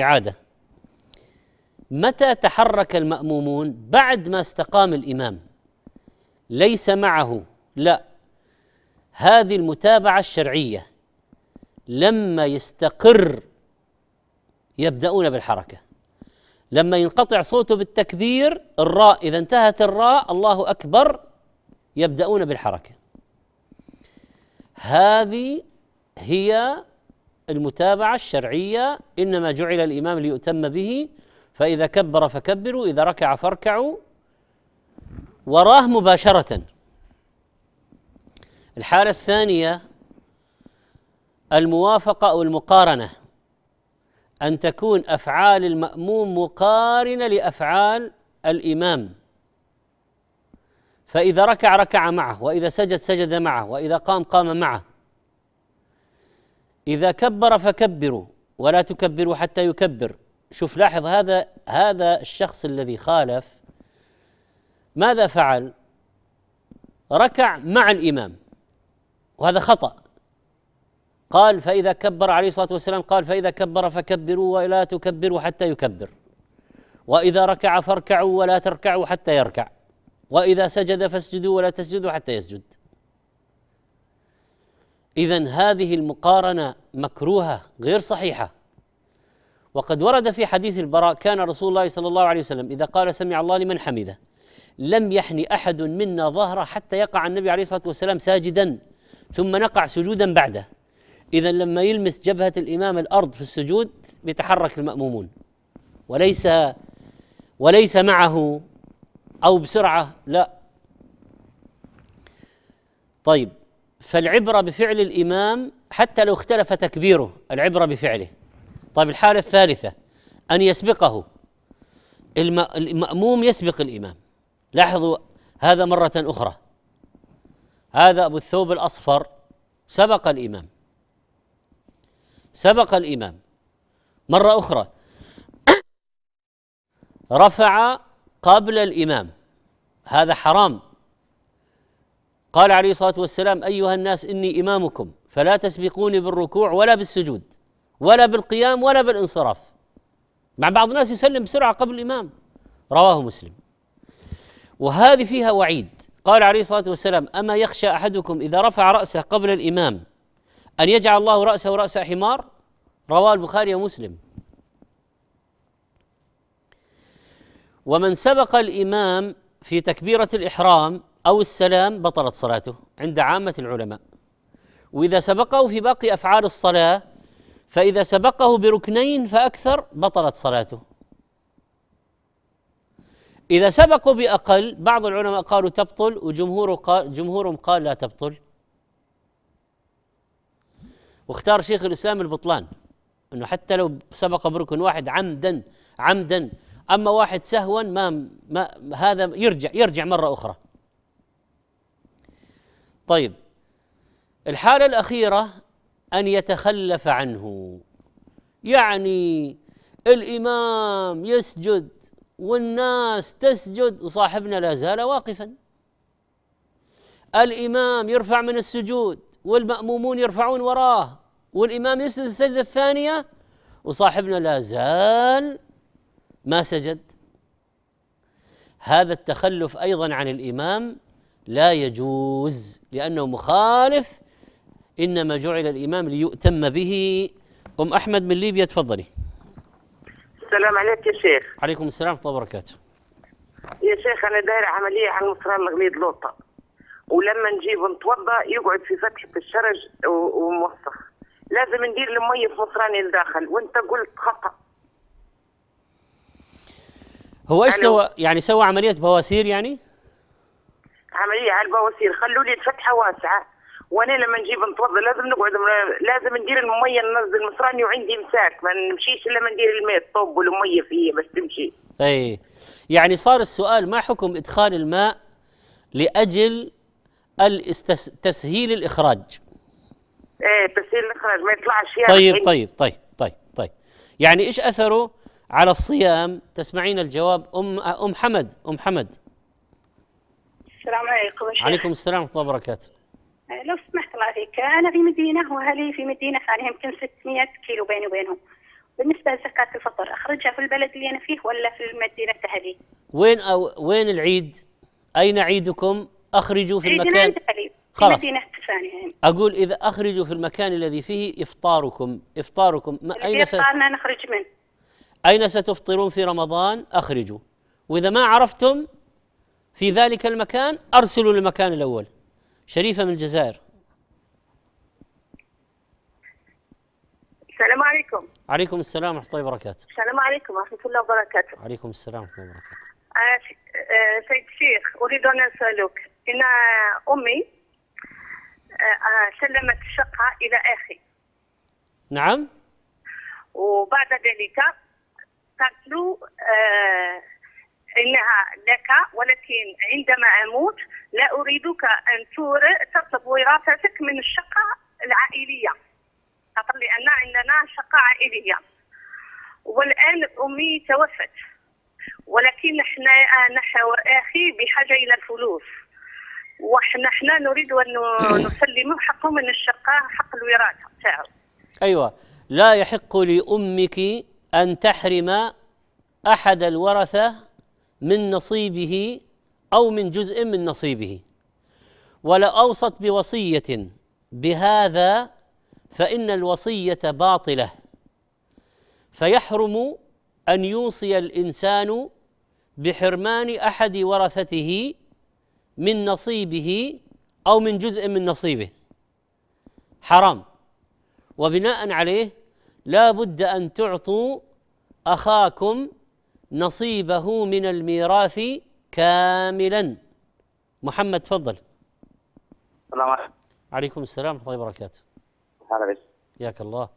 إعادة متى تحرك المأمومون بعد ما استقام الإمام ليس معه لا هذه المتابعة الشرعية لما يستقر يبدأون بالحركة لما ينقطع صوته بالتكبير الراء إذا انتهت الراء الله أكبر يبدأون بالحركة هذه هي المتابعة الشرعية إنما جعل الإمام ليؤتم به فإذا كبر فكبروا إذا ركع فاركعوا وراه مباشرة الحالة الثانية الموافقة أو المقارنة أن تكون أفعال المأموم مقارنة لأفعال الإمام فإذا ركع ركع معه وإذا سجد سجد معه وإذا قام قام معه إذا كبر فكبروا ولا تكبروا حتى يكبر شوف لاحظ هذا هذا الشخص الذي خالف ماذا فعل؟ ركع مع الإمام وهذا خطأ قال فإذا كبر عليه الصلاة والسلام قال فإذا كبر فكبروا ولا تكبروا حتى يكبر وإذا ركع فاركعوا ولا تركعوا حتى يركع واذا سجد فاسجدوا ولا تسجدوا حتى يسجد اذا هذه المقارنه مكروهه غير صحيحه وقد ورد في حديث البراء كان رسول الله صلى الله عليه وسلم اذا قال سمع الله لمن حمده لم يحني احد منا ظهره حتى يقع النبي عليه الصلاه والسلام ساجدا ثم نقع سجودا بعده اذا لما يلمس جبهه الامام الارض في السجود يتحرك المامومون وليس وليس معه او بسرعه لا طيب فالعبره بفعل الامام حتى لو اختلف تكبيره العبره بفعله طيب الحاله الثالثه ان يسبقه الماموم يسبق الامام لاحظوا هذا مره اخرى هذا ابو الثوب الاصفر سبق الامام سبق الامام مره اخرى رفع قبل الامام هذا حرام قال عليه الصلاه والسلام ايها الناس اني امامكم فلا تسبقوني بالركوع ولا بالسجود ولا بالقيام ولا بالانصراف مع بعض الناس يسلم بسرعه قبل الامام رواه مسلم وهذه فيها وعيد قال عليه الصلاه والسلام اما يخشى احدكم اذا رفع راسه قبل الامام ان يجعل الله راسه راس حمار رواه البخاري ومسلم ومن سبق الإمام في تكبيرة الإحرام أو السلام بطلت صلاته عند عامة العلماء وإذا سبقه في باقي أفعال الصلاة فإذا سبقه بركنين فأكثر بطلت صلاته إذا سبقوا بأقل بعض العلماء قالوا تبطل وجمهور قال جمهورهم قال لا تبطل واختار شيخ الإسلام البطلان أنه حتى لو سبق بركن واحد عمدا عمدا اما واحد سهوا ما, ما هذا يرجع يرجع مره اخرى طيب الحاله الاخيره ان يتخلف عنه يعني الامام يسجد والناس تسجد وصاحبنا لا زال واقفا الامام يرفع من السجود والمامومون يرفعون وراه والامام يسجد السجده الثانيه وصاحبنا لا زال ما سجد هذا التخلف ايضا عن الامام لا يجوز لانه مخالف انما جعل الامام ليؤتم به ام احمد من ليبيا تفضلي السلام عليك يا شيخ عليكم السلام ورحمه الله وبركاته يا شيخ انا دايره عمليه على المصران الغليظ لوطه ولما نجيب نتوضا يقعد في فتحه الشرج وموسخ لازم ندير الميه في مصراني الداخل وانت قلت خطا هو ايش سوى يعني سوى عمليه بواسير يعني عمليه على البواسير خلوا لي الفتحه واسعه وانا لما نجيب نتوضا لازم نقعد لازم ندير الميه ننزل مصراني وعندي مساك ما نمشيش الا ما ندير الماء الطوب والميه فيه بس تمشي اي يعني صار السؤال ما حكم ادخال الماء لاجل تسهيل الاخراج ايه تسهيل الاخراج ما يطلعش يعني طيب طيب طيب طيب طيب يعني ايش اثره على الصيام تسمعين الجواب ام ام حمد ام حمد السلام عليكم الشيخ. عليكم السلام ورحمه الله وبركاته أه، لو سمحت الله عليك انا في مدينه واهلي في مدينه ثانيه يمكن 600 كيلو بيني وبينهم بالنسبه لزكاه الفطر اخرجها في البلد اللي انا فيه ولا في المدينه اهلي وين أو وين العيد اين عيدكم اخرجوا في المكان خلاص اقول اذا اخرجوا في المكان الذي فيه افطاركم افطاركم ما اين س... نخرج منه أين ستفطرون في رمضان أخرجوا وإذا ما عرفتم في ذلك المكان أرسلوا للمكان الأول شريفة من الجزائر السلام عليكم عليكم السلام ورحمة الله وبركاته السلام عليكم ورحمة الله وبركاته عليكم السلام ورحمة الله وبركاته آه, آه، سيد الشيخ أريد أن أسألك إن أمي آه, آه، سلمت الشقة إلى أخي نعم وبعد ذلك قالت آه، إنها لك ولكن عندما أموت لا أريدك أن ترتب وراثتك من الشقة العائلية خاطر لأن عندنا شقة عائلية والآن أمي توفت ولكن احنا آه، نحو واخي بحاجه الى الفلوس وحنا حنا نريد ان نسلم حقه من الشقه حق الوراثه تاعو ايوه لا يحق لامك أن تحرم أحد الورثة من نصيبه أو من جزء من نصيبه ولأوصت بوصية بهذا فإن الوصية باطلة فيحرم أن يوصي الإنسان بحرمان أحد ورثته من نصيبه أو من جزء من نصيبه حرام وبناء عليه لا بد أن تعطوا أخاكم نصيبه من الميراث كاملا محمد تفضل السلام عليكم عليكم السلام ورحمة الله وبركاته هلا حياك الله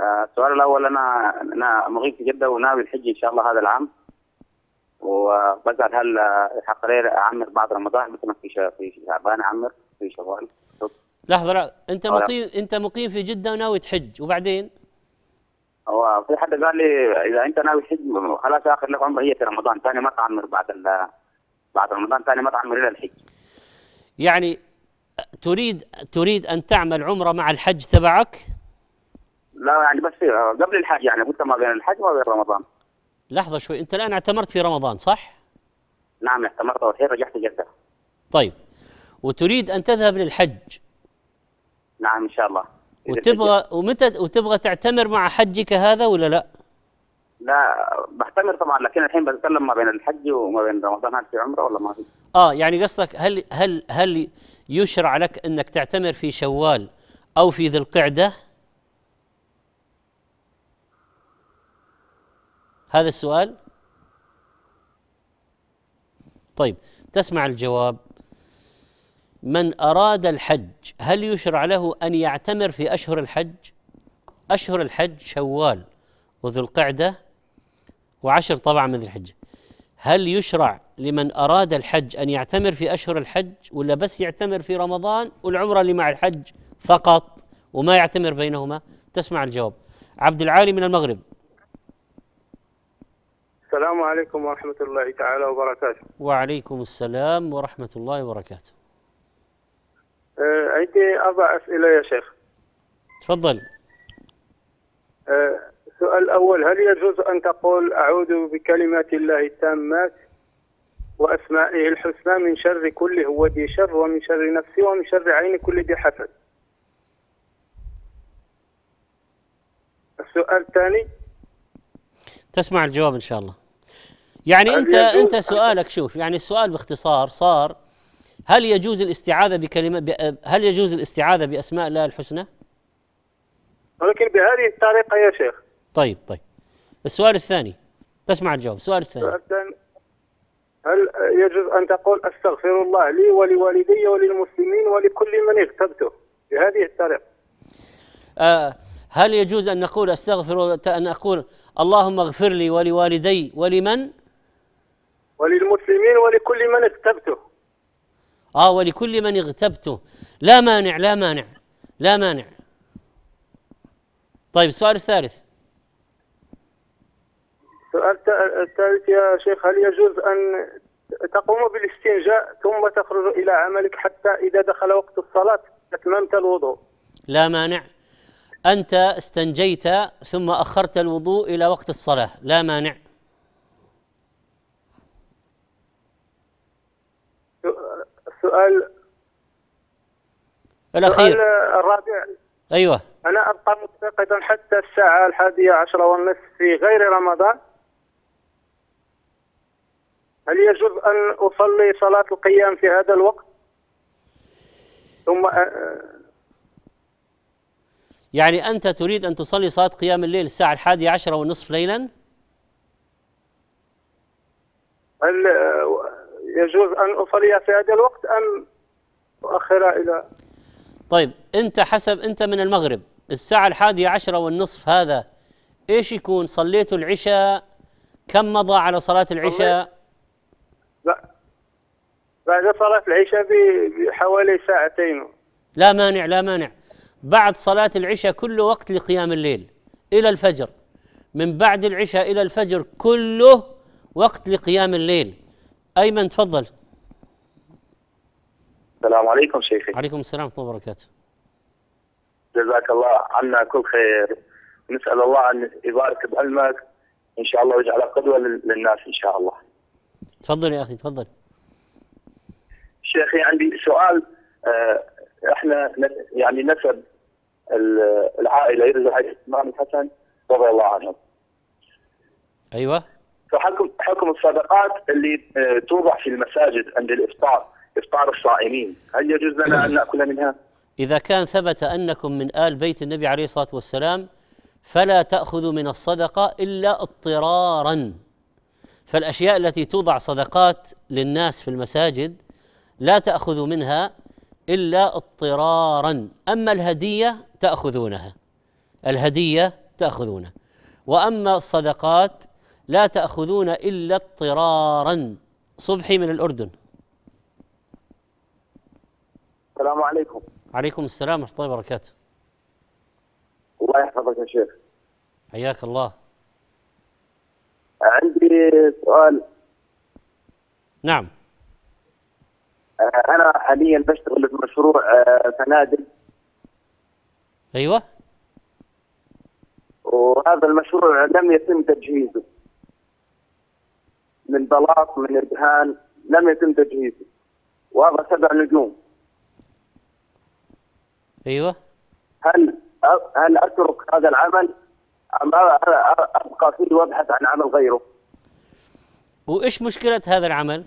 آه، السؤال الأول أنا أنا مغيب في جدة وناوي الحج إن شاء الله هذا العام وبسأل هل لي أعمر بعد رمضان مثلا في في شعبان أعمر في شوال لحظه انت آه. مقيم انت مقيم في جده وناوي تحج وبعدين هو في حد قال لي اذا انت ناوي تحج خلاص اخر لك عمره هي في رمضان ثاني ما تعمر بعد ال... بعد رمضان ثاني ما تعمر الى الحج يعني تريد تريد ان تعمل عمره مع الحج تبعك؟ لا يعني بس قبل الحج يعني قلت ما بين الحج وما بين رمضان لحظه شوي انت الان اعتمرت في رمضان صح؟ نعم اعتمرت والحين رجعت جده طيب وتريد ان تذهب للحج نعم ان شاء الله وتبغى ومتى وتبغى تعتمر مع حجك هذا ولا لا؟ لا بعتمر طبعا لكن الحين بتكلم ما بين الحج وما بين رمضان هل في عمره ولا ما في؟ اه يعني قصدك هل هل هل يشرع لك انك تعتمر في شوال او في ذي القعده؟ هذا السؤال؟ طيب تسمع الجواب من أراد الحج هل يشرع له أن يعتمر في أشهر الحج؟ أشهر الحج شوال وذو القعدة وعشر طبعا من ذي الحجة هل يشرع لمن أراد الحج أن يعتمر في أشهر الحج ولا بس يعتمر في رمضان والعمرة اللي مع الحج فقط وما يعتمر بينهما تسمع الجواب عبد العالي من المغرب السلام عليكم ورحمة الله تعالى وبركاته وعليكم السلام ورحمة الله وبركاته آه عندي أربع أسئلة يا شيخ تفضل السؤال آه، الأول هل يجوز أن تقول أعوذ بكلمات الله التامات وأسمائه الحسنى من شر كل هو ذي شر ومن شر نفسي ومن شر عين كل ذي حسد السؤال الثاني تسمع الجواب إن شاء الله يعني أنت أنت سؤالك شوف يعني السؤال باختصار صار هل يجوز الاستعاذة بكلمة هل يجوز الاستعاذة بأسماء الله الحسنى؟ ولكن بهذه الطريقة يا شيخ طيب طيب السؤال الثاني تسمع الجواب السؤال الثاني هل يجوز أن تقول أستغفر الله لي ولوالدي وللمسلمين ولكل من اغتبته بهذه الطريقة آه هل يجوز أن نقول أستغفر أن أقول اللهم اغفر لي ولوالدي ولمن وللمسلمين ولكل من اغتبته آه ولكل من اغتبته لا مانع لا مانع لا مانع طيب السؤال الثالث السؤال الثالث يا شيخ هل يجوز أن تقوم بالاستنجاء ثم تخرج إلى عملك حتى إذا دخل وقت الصلاة أتممت الوضوء لا مانع أنت استنجيت ثم أخرت الوضوء إلى وقت الصلاة لا مانع السؤال الأخير الرابع أيوه أنا أبقى متفقدا حتى الساعة الحادية عشرة والنصف في غير رمضان هل يجوز أن أصلي صلاة القيام في هذا الوقت ثم آه، يعني أنت تريد أن تصلي صلاة قيام الليل الساعة الحادية عشرة والنصف ليلا هل يجوز أن أصلي في هذا الوقت أم أؤخرها إلى طيب أنت حسب أنت من المغرب الساعة الحادية عشرة والنصف هذا إيش يكون صليت العشاء كم مضى على صلاة العشاء لا بعد صلاة العشاء بحوالي ساعتين لا مانع لا مانع بعد صلاة العشاء كل وقت لقيام الليل إلى الفجر من بعد العشاء إلى الفجر كله وقت لقيام الليل أيمن تفضل السلام عليكم شيخي عليكم السلام ورحمة الله وبركاته جزاك الله عنا كل خير نسأل الله أن يبارك بعلمك إن شاء الله ويجعلك قدوة للناس إن شاء الله تفضل يا أخي تفضل شيخي عندي سؤال آه، احنا يعني نسب العائله يرجع الامام الحسن رضي الله عنهم. ايوه. حكم حكم الصدقات اللي آه، توضع في المساجد عند الافطار افطار الصائمين هل يجوز لنا ان ناكل منها اذا كان ثبت انكم من ال بيت النبي عليه الصلاه والسلام فلا تاخذوا من الصدقه الا اضطرارا فالاشياء التي توضع صدقات للناس في المساجد لا تاخذوا منها الا اضطرارا اما الهديه تاخذونها الهديه تاخذونها واما الصدقات لا تأخذون إلا اضطرارا صبحي من الأردن السلام عليكم عليكم السلام ورحمة الله وبركاته الله يحفظك يا شيخ حياك الله عندي سؤال نعم أنا حاليا بشتغل في مشروع آه، فنادق أيوه وهذا المشروع لم يتم تجهيزه من بلاط من إبهام لم يتم تجهيزه وهذا سبع نجوم أيوه هل هل أترك هذا العمل أم أبقى فيه وأبحث عن عمل غيره وإيش مشكلة هذا العمل؟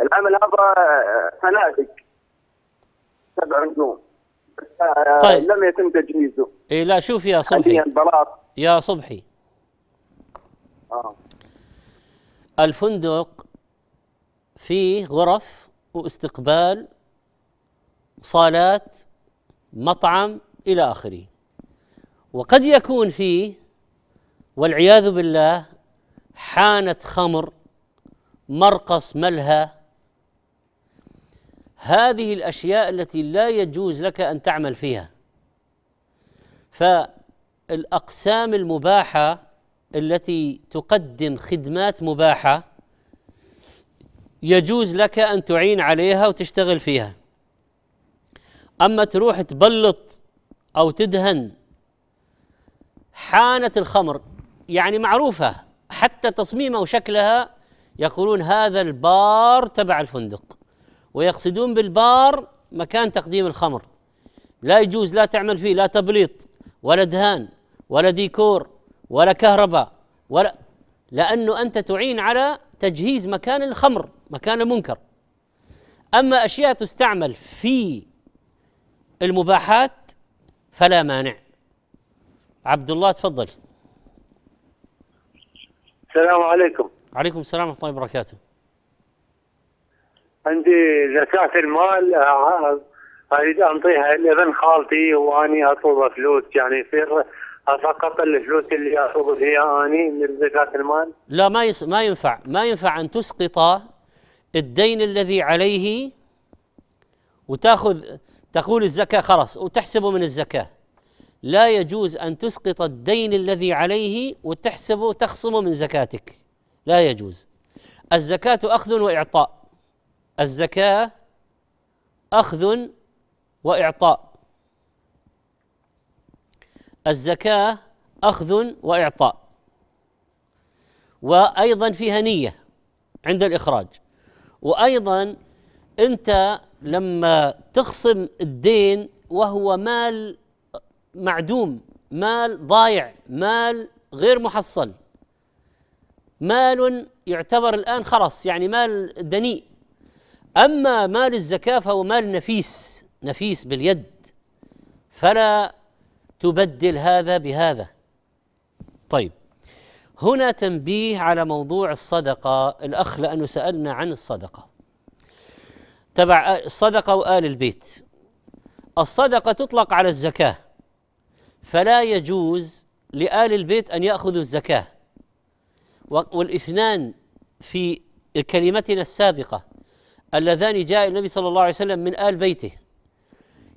العمل هذا فنادق سبع نجوم طيب. لم يتم تجهيزه اي لا شوف يا صبحي بلاط يا صبحي آه. الفندق فيه غرف واستقبال صالات مطعم الى اخره وقد يكون فيه والعياذ بالله حانه خمر مرقص ملهى هذه الاشياء التي لا يجوز لك ان تعمل فيها فالاقسام المباحه التي تقدم خدمات مباحه يجوز لك ان تعين عليها وتشتغل فيها اما تروح تبلط او تدهن حانه الخمر يعني معروفه حتى تصميمها وشكلها يقولون هذا البار تبع الفندق ويقصدون بالبار مكان تقديم الخمر لا يجوز لا تعمل فيه لا تبليط ولا دهان ولا ديكور ولا كهرباء ولا لأنه أنت تعين على تجهيز مكان الخمر مكان المنكر أما أشياء تستعمل في المباحات فلا مانع عبد الله تفضل السلام عليكم عليكم السلام ورحمة الله وبركاته عندي زكاة المال أريد أنطيها لابن خالتي وأني أطلب فلوس يعني في فقط الفلوس اللي اخذ فيها اني من زكاه المال لا ما يس... ما ينفع ما ينفع ان تسقط الدين الذي عليه وتاخذ تقول الزكاه خلاص وتحسبه من الزكاه لا يجوز ان تسقط الدين الذي عليه وتحسبه تخصمه من زكاتك لا يجوز الزكاه اخذ واعطاء الزكاه اخذ واعطاء الزكاة أخذ وإعطاء وأيضا فيها نية عند الإخراج وأيضا أنت لما تخصم الدين وهو مال معدوم مال ضايع مال غير محصل مال يعتبر الآن خلاص يعني مال دنيء أما مال الزكاة فهو مال نفيس نفيس باليد فلا تبدل هذا بهذا طيب هنا تنبيه على موضوع الصدقة الأخ لأنه سألنا عن الصدقة تبع الصدقة وآل البيت الصدقة تطلق على الزكاة فلا يجوز لآل البيت أن يأخذوا الزكاة والاثنان في كلمتنا السابقة اللذان جاء النبي صلى الله عليه وسلم من آل بيته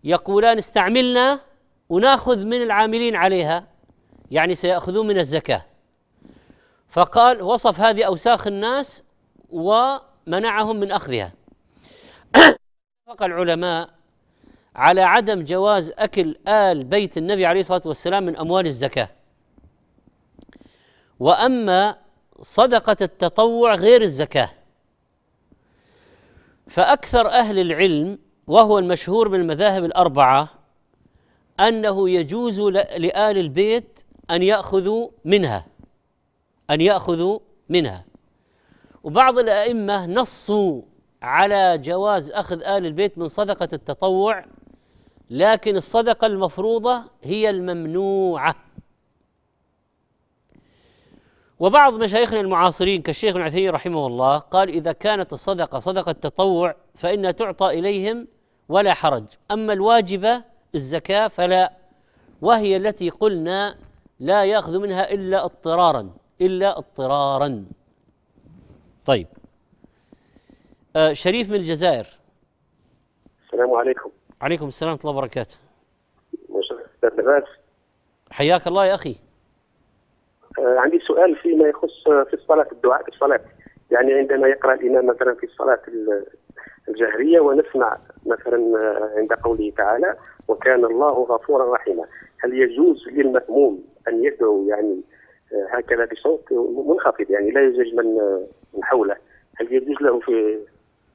يقولان استعملنا وناخذ من العاملين عليها يعني سيأخذون من الزكاة فقال وصف هذه أوساخ الناس ومنعهم من أخذها اتفق العلماء على عدم جواز أكل آل بيت النبي عليه الصلاة والسلام من أموال الزكاة وأما صدقة التطوع غير الزكاة فأكثر أهل العلم وهو المشهور بالمذاهب الأربعة انه يجوز لآل البيت ان ياخذوا منها ان ياخذوا منها وبعض الائمه نصوا على جواز اخذ ال البيت من صدقه التطوع لكن الصدقه المفروضه هي الممنوعه وبعض مشايخنا المعاصرين كالشيخ ابن عثيمين رحمه الله قال اذا كانت الصدقه صدقه تطوع فانها تعطى اليهم ولا حرج اما الواجبه الزكاة فلا وهي التي قلنا لا يأخذ منها إلا اضطرارا إلا اضطرارا طيب آه شريف من الجزائر السلام عليكم عليكم السلام ورحمة الله وبركاته حياك الله يا أخي آه عندي سؤال فيما يخص آه، في الصلاة الدعاء في الصلاة يعني عندما يقرأ الإمام مثلا في الصلاة الجهريه ونسمع مثلا آه، عند قوله تعالى وكان الله غفورا رحيما هل يجوز للمأموم ان يدعو يعني آه، هكذا بصوت منخفض يعني لا يزعج من آه، من حوله هل يجوز له في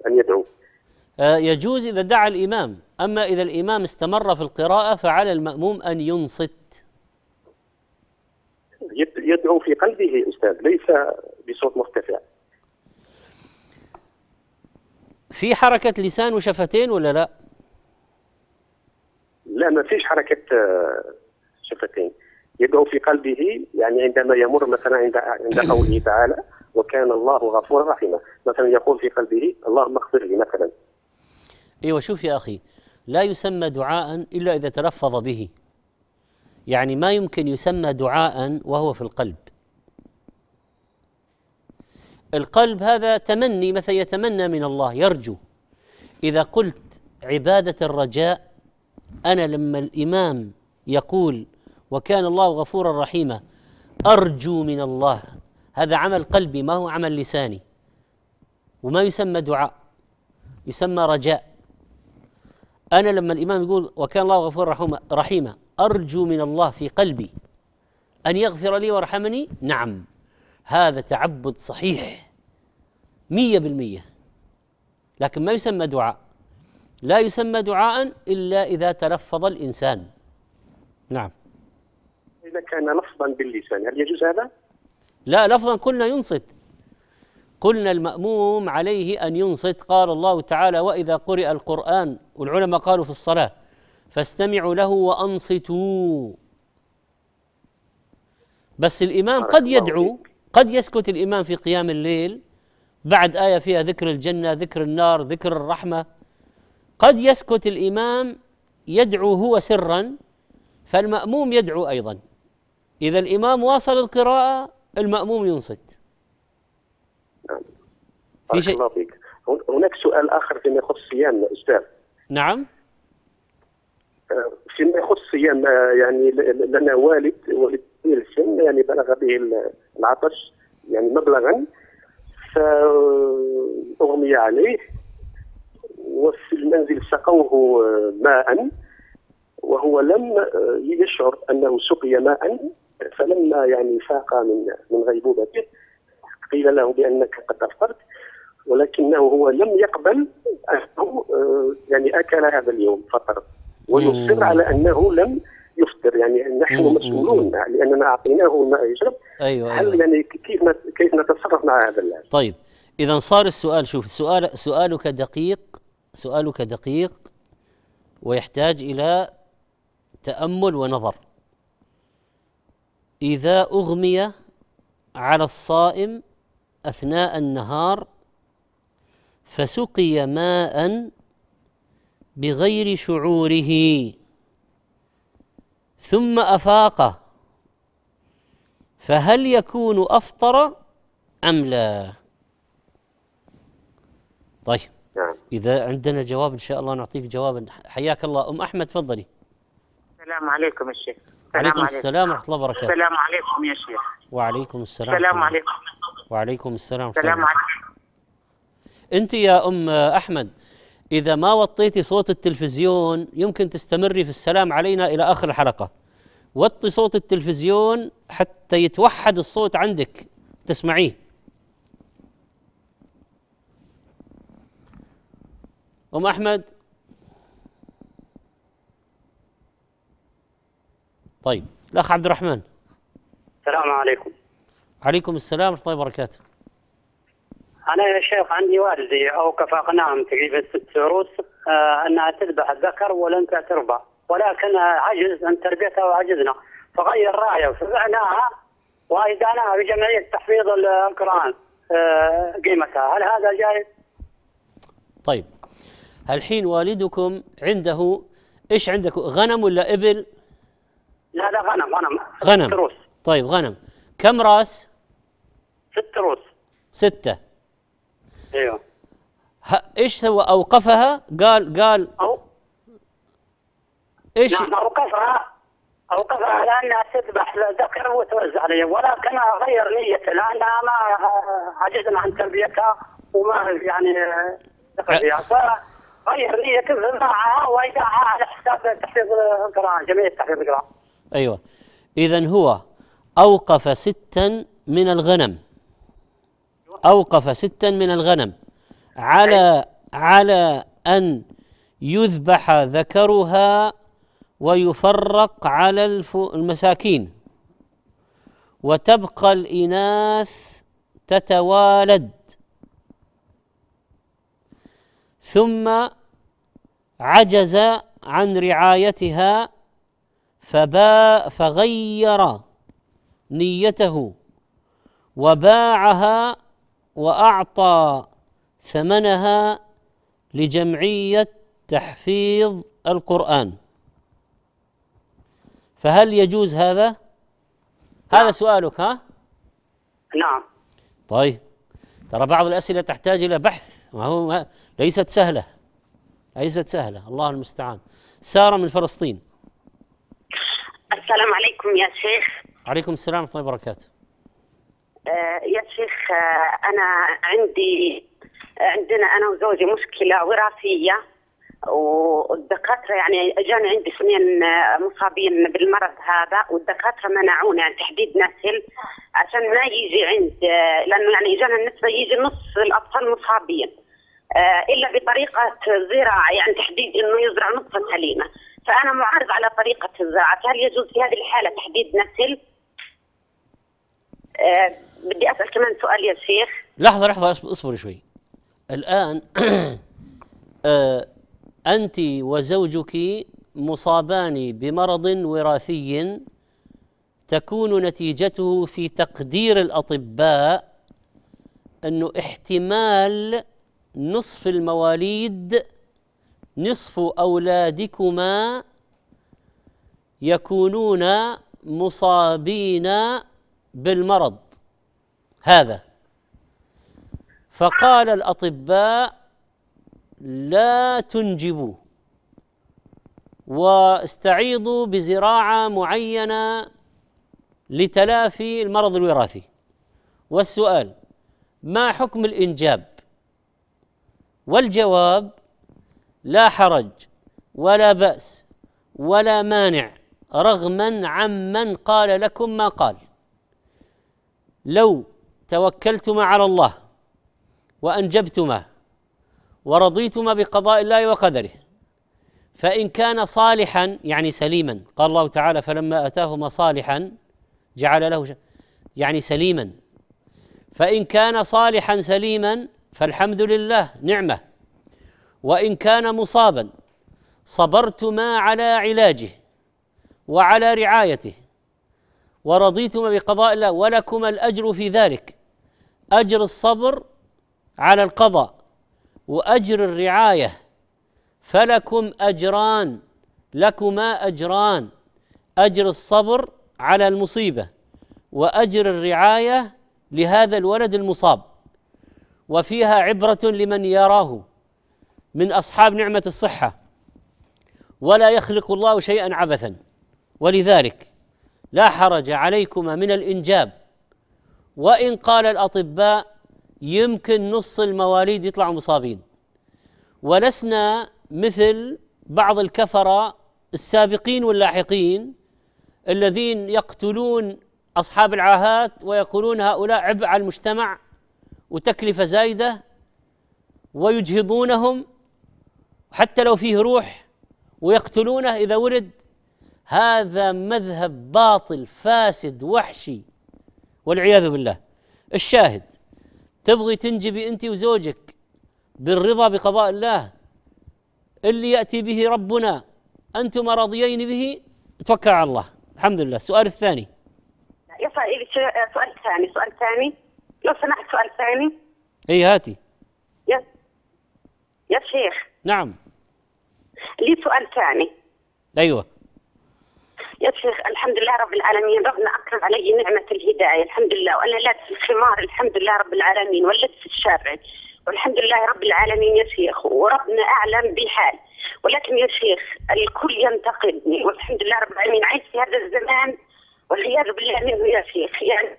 ان يدعو؟ يجوز اذا دعا الامام اما اذا الامام استمر في القراءه فعلى الماموم ان ينصت يدعو في قلبه استاذ ليس بصوت مرتفع في حركة لسان وشفتين ولا لا؟ لا ما فيش حركة آه، شفتين يدعو في قلبه يعني عندما يمر مثلا عند عند قوله تعالى وكان الله غفورا رحيما مثلا يقول في قلبه اللهم اغفر لي مثلا ايوه شوف يا اخي لا يسمى دعاء الا اذا تلفظ به يعني ما يمكن يسمى دعاء وهو في القلب القلب هذا تمني مثلا يتمنى من الله يرجو إذا قلت عبادة الرجاء أنا لما الإمام يقول وكان الله غفورا رحيما أرجو من الله هذا عمل قلبي ما هو عمل لساني وما يسمى دعاء يسمى رجاء أنا لما الإمام يقول وكان الله غفورا رحيما أرجو من الله في قلبي أن يغفر لي ويرحمني نعم هذا تعبد صحيح مية بالمية لكن ما يسمى دعاء لا يسمى دعاء إلا إذا تلفظ الإنسان نعم إذا كان لفظا باللسان هل يجوز هذا؟ لا لفظا قلنا ينصت قلنا المأموم عليه أن ينصت قال الله تعالى وإذا قرئ القرآن والعلماء قالوا في الصلاة فاستمعوا له وأنصتوا بس الإمام قد يدعو قد يسكت الإمام في قيام الليل بعد آية فيها ذكر الجنة ذكر النار ذكر الرحمة قد يسكت الإمام يدعو هو سرا فالمأموم يدعو أيضا إذا الإمام واصل القراءة المأموم ينصت نعم. في شيء الله فيك. هناك سؤال آخر فيما يخص الصيام أستاذ نعم آه، فيما يخص الصيام آه، يعني لنا والد والد السن يعني بلغ به العطش يعني مبلغا فأغمي عليه وفي المنزل سقوه آه، ماء وهو لم آه، يشعر أنه سقي ماء فلما يعني فاق من من غيبوبته قيل له بأنك قد أفطرت ولكنه هو لم يقبل أنه آه، يعني أكل هذا اليوم فطر ويصر على أنه لم يفطر يعني نحن مسؤولون لاننا اعطيناه الماء يشرب ايوه هل أيوة. يعني كيف كيف نتصرف مع هذا اللاعب؟ طيب اذا صار السؤال شوف السؤال سؤالك دقيق سؤالك دقيق ويحتاج الى تامل ونظر اذا اغمي على الصائم اثناء النهار فسقي ماء بغير شعوره ثم أفاق فهل يكون أفطر أم لا طيب نعم. إذا عندنا جواب إن شاء الله نعطيك جوابا حياك الله أم أحمد تفضلي السلام عليكم الشيخ السلام عليكم السلام ورحمة الله وبركاته السلام عليكم يا شيخ وعليكم السلام السلام عليكم وعليكم السلام السلام عليكم أنت يا أم أحمد إذا ما وطيتي صوت التلفزيون يمكن تستمري في السلام علينا إلى آخر الحلقة وطي صوت التلفزيون حتى يتوحد الصوت عندك تسمعيه أم أحمد طيب الأخ عبد الرحمن السلام عليكم عليكم السلام ورحمة الله وبركاته انا يا شيخ عندي والدي او كفقناهم تقريبا ست عروس آه انها تذبح الذكر ولن تربى ولكن عجز عن تربيتها وعجزنا فغير رايه فبعناها وايداناها بجمعيه تحفيظ القران آه قيمتها هل هذا جائز؟ طيب الحين والدكم عنده ايش عندك غنم ولا ابل؟ لا لا غنم غنم غنم ست روس طيب غنم كم راس؟ ست روس ستة ايوه ايش سوى اوقفها قال قال أو... ايش نعم اوقفها اوقفها لانها تذبح ذكر وتوزع لي ولكن غير نيته لانها ما عجزنا عن تربيتها وما يعني غير فغير نيته ذبحها وايداعها على حساب تحفيظ القراءه جميع تحفيظ القراءه ايوه اذا هو اوقف ستا من الغنم أوقف ستا من الغنم على على أن يذبح ذكرها ويفرق على المساكين وتبقى الإناث تتوالد ثم عجز عن رعايتها فباء فغير نيته وباعها واعطى ثمنها لجمعيه تحفيظ القران فهل يجوز هذا نعم. هذا سؤالك ها نعم طيب ترى بعض الاسئله تحتاج الى بحث ما هو ما ليست سهله ليست سهله الله المستعان ساره من فلسطين السلام عليكم يا شيخ عليكم السلام ورحمه الله وبركاته آه، يا شيخ آه، انا عندي عندنا انا وزوجي مشكله وراثيه والدكاتره يعني اجانا عندي اثنين آه، مصابين بالمرض هذا والدكاتره منعونا عن تحديد نسل عشان ما يجي عند لانه يعني اجانا النسبه يجي نص الاطفال مصابين الا بطريقه زراعه يعني تحديد انه يزرع نطفه سليمه فانا معارض على طريقه الزراعه فهل يجوز في هذه الحاله تحديد نسل؟ آه، بدي اسال كمان سؤال يا شيخ لحظه لحظه اصبر شوي الان آه انت وزوجك مصابان بمرض وراثي تكون نتيجته في تقدير الاطباء انه احتمال نصف المواليد نصف اولادكما يكونون مصابين بالمرض هذا فقال الاطباء لا تنجبوا واستعيضوا بزراعه معينه لتلافي المرض الوراثي والسؤال ما حكم الانجاب والجواب لا حرج ولا باس ولا مانع رغما عمن قال لكم ما قال لو توكلتما على الله وانجبتما ورضيتما بقضاء الله وقدره فان كان صالحا يعني سليما قال الله تعالى فلما اتاهما صالحا جعل له يعني سليما فان كان صالحا سليما فالحمد لله نعمه وان كان مصابا صبرتما على علاجه وعلى رعايته ورضيتما بقضاء الله ولكما الاجر في ذلك اجر الصبر على القضاء واجر الرعايه فلكم اجران لكما اجران اجر الصبر على المصيبه واجر الرعايه لهذا الولد المصاب وفيها عبره لمن يراه من اصحاب نعمه الصحه ولا يخلق الله شيئا عبثا ولذلك لا حرج عليكما من الإنجاب وإن قال الأطباء يمكن نص المواليد يطلعوا مصابين ولسنا مثل بعض الكفرة السابقين واللاحقين الذين يقتلون أصحاب العاهات ويقولون هؤلاء عبء على المجتمع وتكلفة زايدة ويجهضونهم حتى لو فيه روح ويقتلونه إذا ولد هذا مذهب باطل فاسد وحشي والعياذ بالله الشاهد تبغي تنجبي انت وزوجك بالرضا بقضاء الله اللي ياتي به ربنا انتما راضيين به توكل على الله الحمد لله السؤال الثاني سؤال ثاني سؤال ثاني لو سمحت سؤال ثاني اي هاتي يا يا شيخ نعم لي سؤال ثاني ايوه يا شيخ الحمد لله رب العالمين ربنا اكرم علي نعمه الهدايه الحمد لله وانا لابس الخمار الحمد لله رب العالمين واللبس الشرعي والحمد لله رب العالمين يا شيخ وربنا اعلم بحال ولكن يا شيخ الكل ينتقدني والحمد لله رب العالمين عايش في هذا الزمان والعياذ بالله منه يا شيخ يعني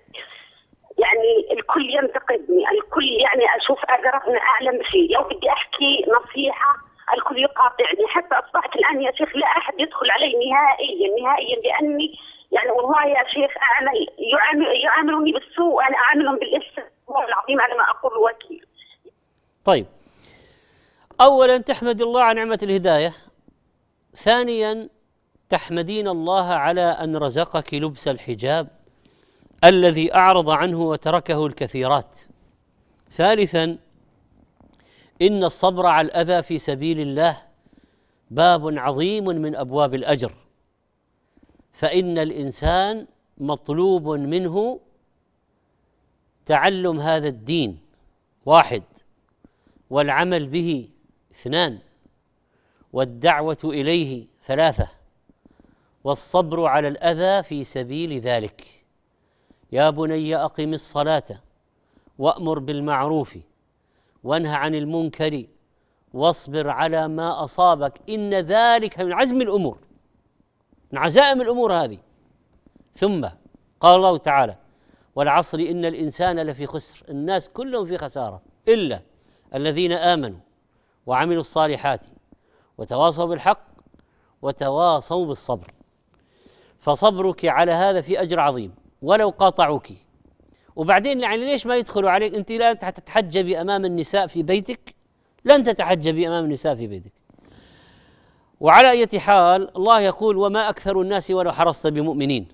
يعني الكل ينتقدني الكل يعني اشوف هذا ربنا اعلم فيه لو بدي احكي نصيحه الكل يقاطعني حتى اصبحت الان يا شيخ لا احد يدخل علي نهائيا نهائيا لاني يعني والله يا شيخ اعمل يعامل يعاملوني بالسوء انا اعاملهم بالاسم والله العظيم على ما اقول وكيل. طيب. اولا تحمد الله على نعمه الهدايه. ثانيا تحمدين الله على ان رزقك لبس الحجاب الذي اعرض عنه وتركه الكثيرات. ثالثا ان الصبر على الاذى في سبيل الله باب عظيم من ابواب الاجر فان الانسان مطلوب منه تعلم هذا الدين واحد والعمل به اثنان والدعوه اليه ثلاثه والصبر على الاذى في سبيل ذلك يا بني اقم الصلاه وامر بالمعروف وانهى عن المنكر واصبر على ما اصابك ان ذلك من عزم الامور من عزائم الامور هذه ثم قال الله تعالى والعصر ان الانسان لفي خسر الناس كلهم في خساره الا الذين امنوا وعملوا الصالحات وتواصوا بالحق وتواصوا بالصبر فصبرك على هذا في اجر عظيم ولو قاطعوك وبعدين يعني ليش ما يدخلوا عليك انت لا تتحجبي امام النساء في بيتك لن تتحجبي امام النساء في بيتك وعلى اي حال الله يقول وما اكثر الناس ولو حرصت بمؤمنين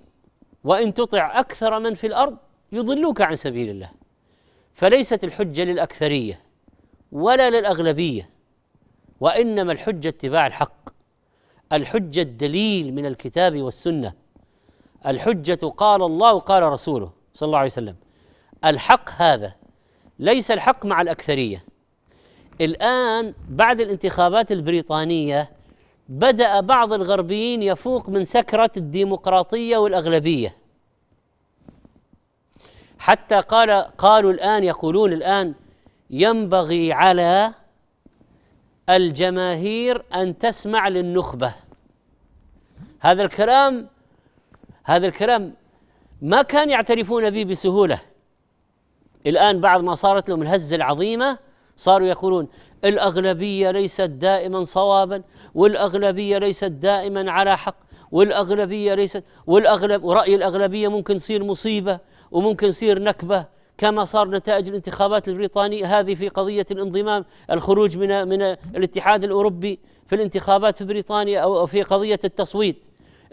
وان تطع اكثر من في الارض يضلوك عن سبيل الله فليست الحجه للاكثريه ولا للاغلبيه وانما الحجه اتباع الحق الحجه الدليل من الكتاب والسنه الحجه قال الله وقال رسوله صلى الله عليه وسلم الحق هذا ليس الحق مع الاكثريه الان بعد الانتخابات البريطانيه بدا بعض الغربيين يفوق من سكره الديمقراطيه والاغلبيه حتى قال قالوا الان يقولون الان ينبغي على الجماهير ان تسمع للنخبه هذا الكلام هذا الكلام ما كان يعترفون به بسهوله الآن بعد ما صارت لهم الهزة العظيمة صاروا يقولون الأغلبية ليست دائما صوابا والأغلبية ليست دائما على حق والأغلبية ليست والأغلب ورأي الأغلبية ممكن يصير مصيبة وممكن يصير نكبة كما صار نتائج الانتخابات البريطانية هذه في قضية الانضمام الخروج من من الاتحاد الأوروبي في الانتخابات في بريطانيا أو في قضية التصويت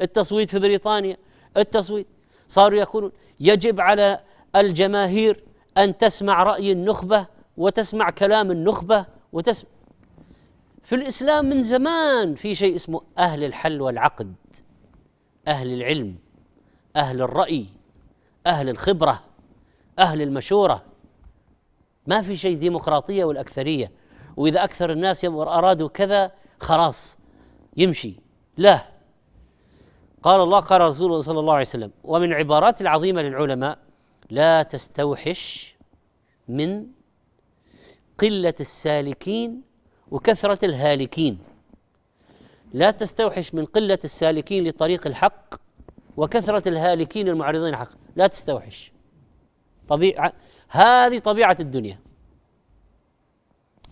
التصويت في بريطانيا التصويت صاروا يقولون يجب على الجماهير أن تسمع رأي النخبة وتسمع كلام النخبة وتسمع في الإسلام من زمان في شيء اسمه أهل الحل والعقد أهل العلم أهل الرأي أهل الخبرة أهل المشورة ما في شيء ديمقراطية والأكثرية وإذا أكثر الناس أرادوا كذا خلاص يمشي لا قال الله قال الله صلى الله عليه وسلم ومن عبارات العظيمة للعلماء لا تستوحش من قله السالكين وكثره الهالكين لا تستوحش من قله السالكين لطريق الحق وكثره الهالكين المعرضين الحق لا تستوحش طبيعه هذه طبيعه الدنيا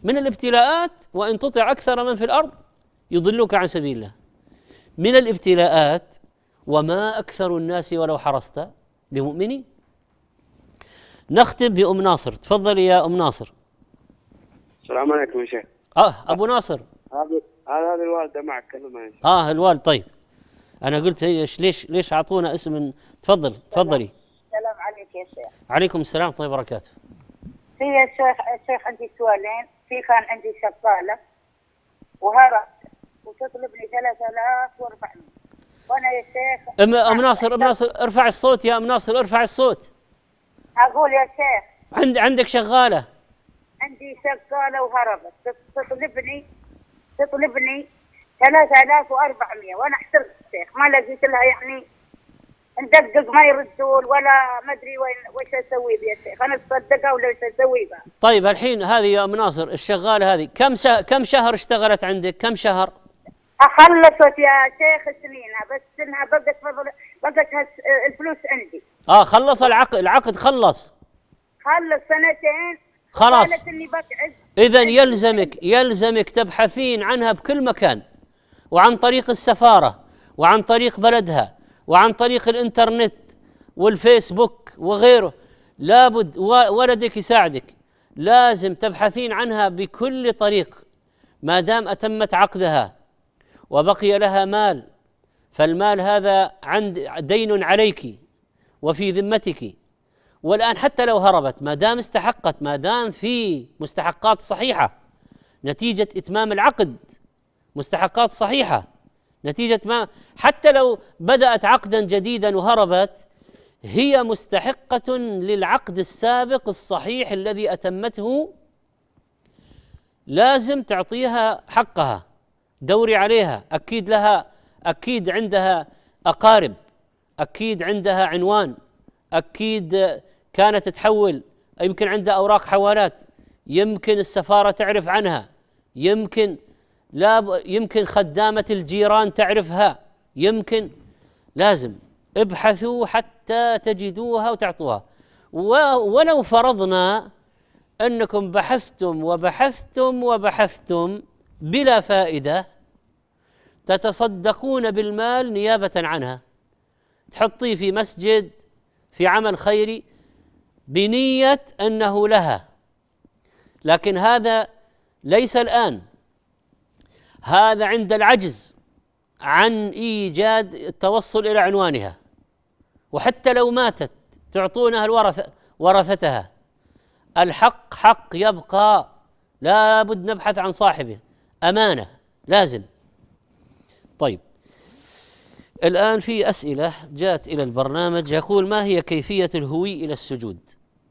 من الابتلاءات وان تطع اكثر من في الارض يضلوك عن سبيل الله من الابتلاءات وما اكثر الناس ولو حرصت بمؤمنين نختم بأم ناصر تفضلي يا أم ناصر السلام عليكم يا شيخ اه أبو ناصر هذا هذا الوالدة معك كلمة يا شيخ اه الوالد طيب أنا قلت ايش ليش ليش أعطونا اسم تفضل تفضلي السلام عليك يا شيخ عليكم السلام ورحمة طيب، الله وبركاته في يا شيخ الشيخ عندي سؤالين في كان عندي شغالة وهرب وتطلبني 3400 وأنا يا شيخ أم, أم ناصر أم ناصر ارفع الصوت يا أم ناصر ارفع الصوت أقول يا شيخ عند عندك شغالة عندي شغالة وهربت تطلبني تطلبني 3400 وأنا حسبت الشيخ ما لقيت لها يعني ندقق ما يردون ولا ما ادري وين وش اسوي بها شيخ انا اصدقها ولا وش اسوي بها طيب الحين هذه يا ام ناصر الشغاله هذه كم سه... كم شهر اشتغلت عندك كم شهر؟ خلصت يا شيخ سنينها بس انها بقت فضل بقت هس... الفلوس عندي اه خلص العقد العقد خلص خلص سنتين خلاص قالت اني اذا يلزمك يلزمك تبحثين عنها بكل مكان وعن طريق السفاره وعن طريق بلدها وعن طريق الانترنت والفيسبوك وغيره لابد ولدك يساعدك لازم تبحثين عنها بكل طريق ما دام اتمت عقدها وبقي لها مال فالمال هذا عند دين عليك وفي ذمتك والآن حتى لو هربت ما دام استحقت ما دام في مستحقات صحيحة نتيجة إتمام العقد مستحقات صحيحة نتيجة ما حتى لو بدأت عقدا جديدا وهربت هي مستحقة للعقد السابق الصحيح الذي أتمته لازم تعطيها حقها دوري عليها أكيد لها أكيد عندها أقارب اكيد عندها عنوان اكيد كانت تحول يمكن عندها اوراق حوالات يمكن السفاره تعرف عنها يمكن لا ب... يمكن خدامه الجيران تعرفها يمكن لازم ابحثوا حتى تجدوها وتعطوها و... ولو فرضنا انكم بحثتم وبحثتم وبحثتم بلا فائده تتصدقون بالمال نيابه عنها تحطيه في مسجد في عمل خيري بنية أنه لها لكن هذا ليس الآن هذا عند العجز عن إيجاد التوصل إلى عنوانها وحتى لو ماتت تعطونها الورثة ورثتها الحق حق يبقى لا بد نبحث عن صاحبه أمانة لازم طيب الآن في أسئلة جاءت إلى البرنامج يقول ما هي كيفية الهوي إلى السجود؟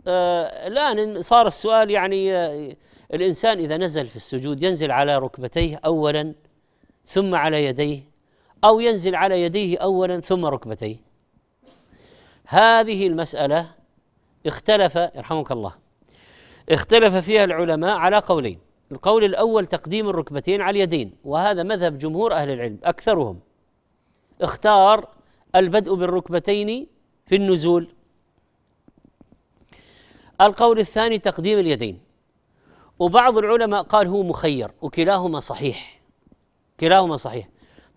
آه الآن صار السؤال يعني آه، الإنسان إذا نزل في السجود ينزل على ركبتيه أولا ثم على يديه أو ينزل على يديه أولا ثم ركبتيه هذه المسألة اختلف يرحمك الله اختلف فيها العلماء على قولين القول الأول تقديم الركبتين على اليدين وهذا مذهب جمهور أهل العلم أكثرهم اختار البدء بالركبتين في النزول القول الثاني تقديم اليدين وبعض العلماء قال هو مخير وكلاهما صحيح كلاهما صحيح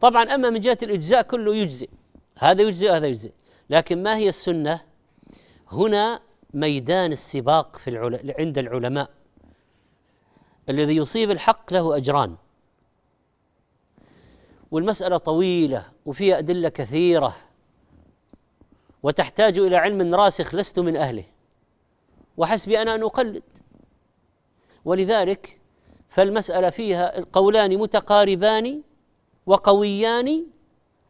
طبعا اما من جهه الاجزاء كله يجزئ هذا يجزئ وهذا يجزئ لكن ما هي السنه هنا ميدان السباق في العل... عند العلماء الذي يصيب الحق له اجران والمسألة طويلة وفيها أدلة كثيرة وتحتاج إلى علم راسخ لست من أهله وحسبي أنا أن أقلد ولذلك فالمسألة فيها القولان متقاربان وقويان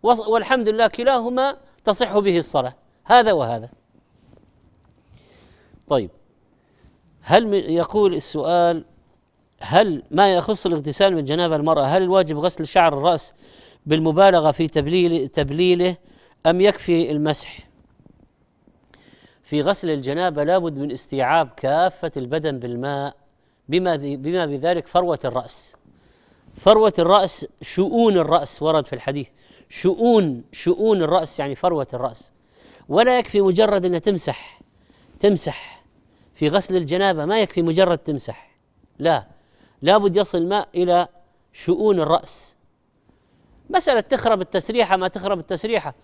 والحمد لله كلاهما تصح به الصلاة هذا وهذا طيب هل من يقول السؤال هل ما يخص الاغتسال من جنابه المراه هل الواجب غسل شعر الراس بالمبالغه في تبليل تبليله ام يكفي المسح؟ في غسل الجنابه لابد من استيعاب كافه البدن بالماء بما بما بذلك فروه الراس. فروه الراس شؤون الراس ورد في الحديث شؤون شؤون الراس يعني فروه الراس ولا يكفي مجرد انها تمسح تمسح في غسل الجنابه ما يكفي مجرد تمسح لا لابد يصل الماء إلى شؤون الرأس مسألة تخرب التسريحة ما تخرب التسريحة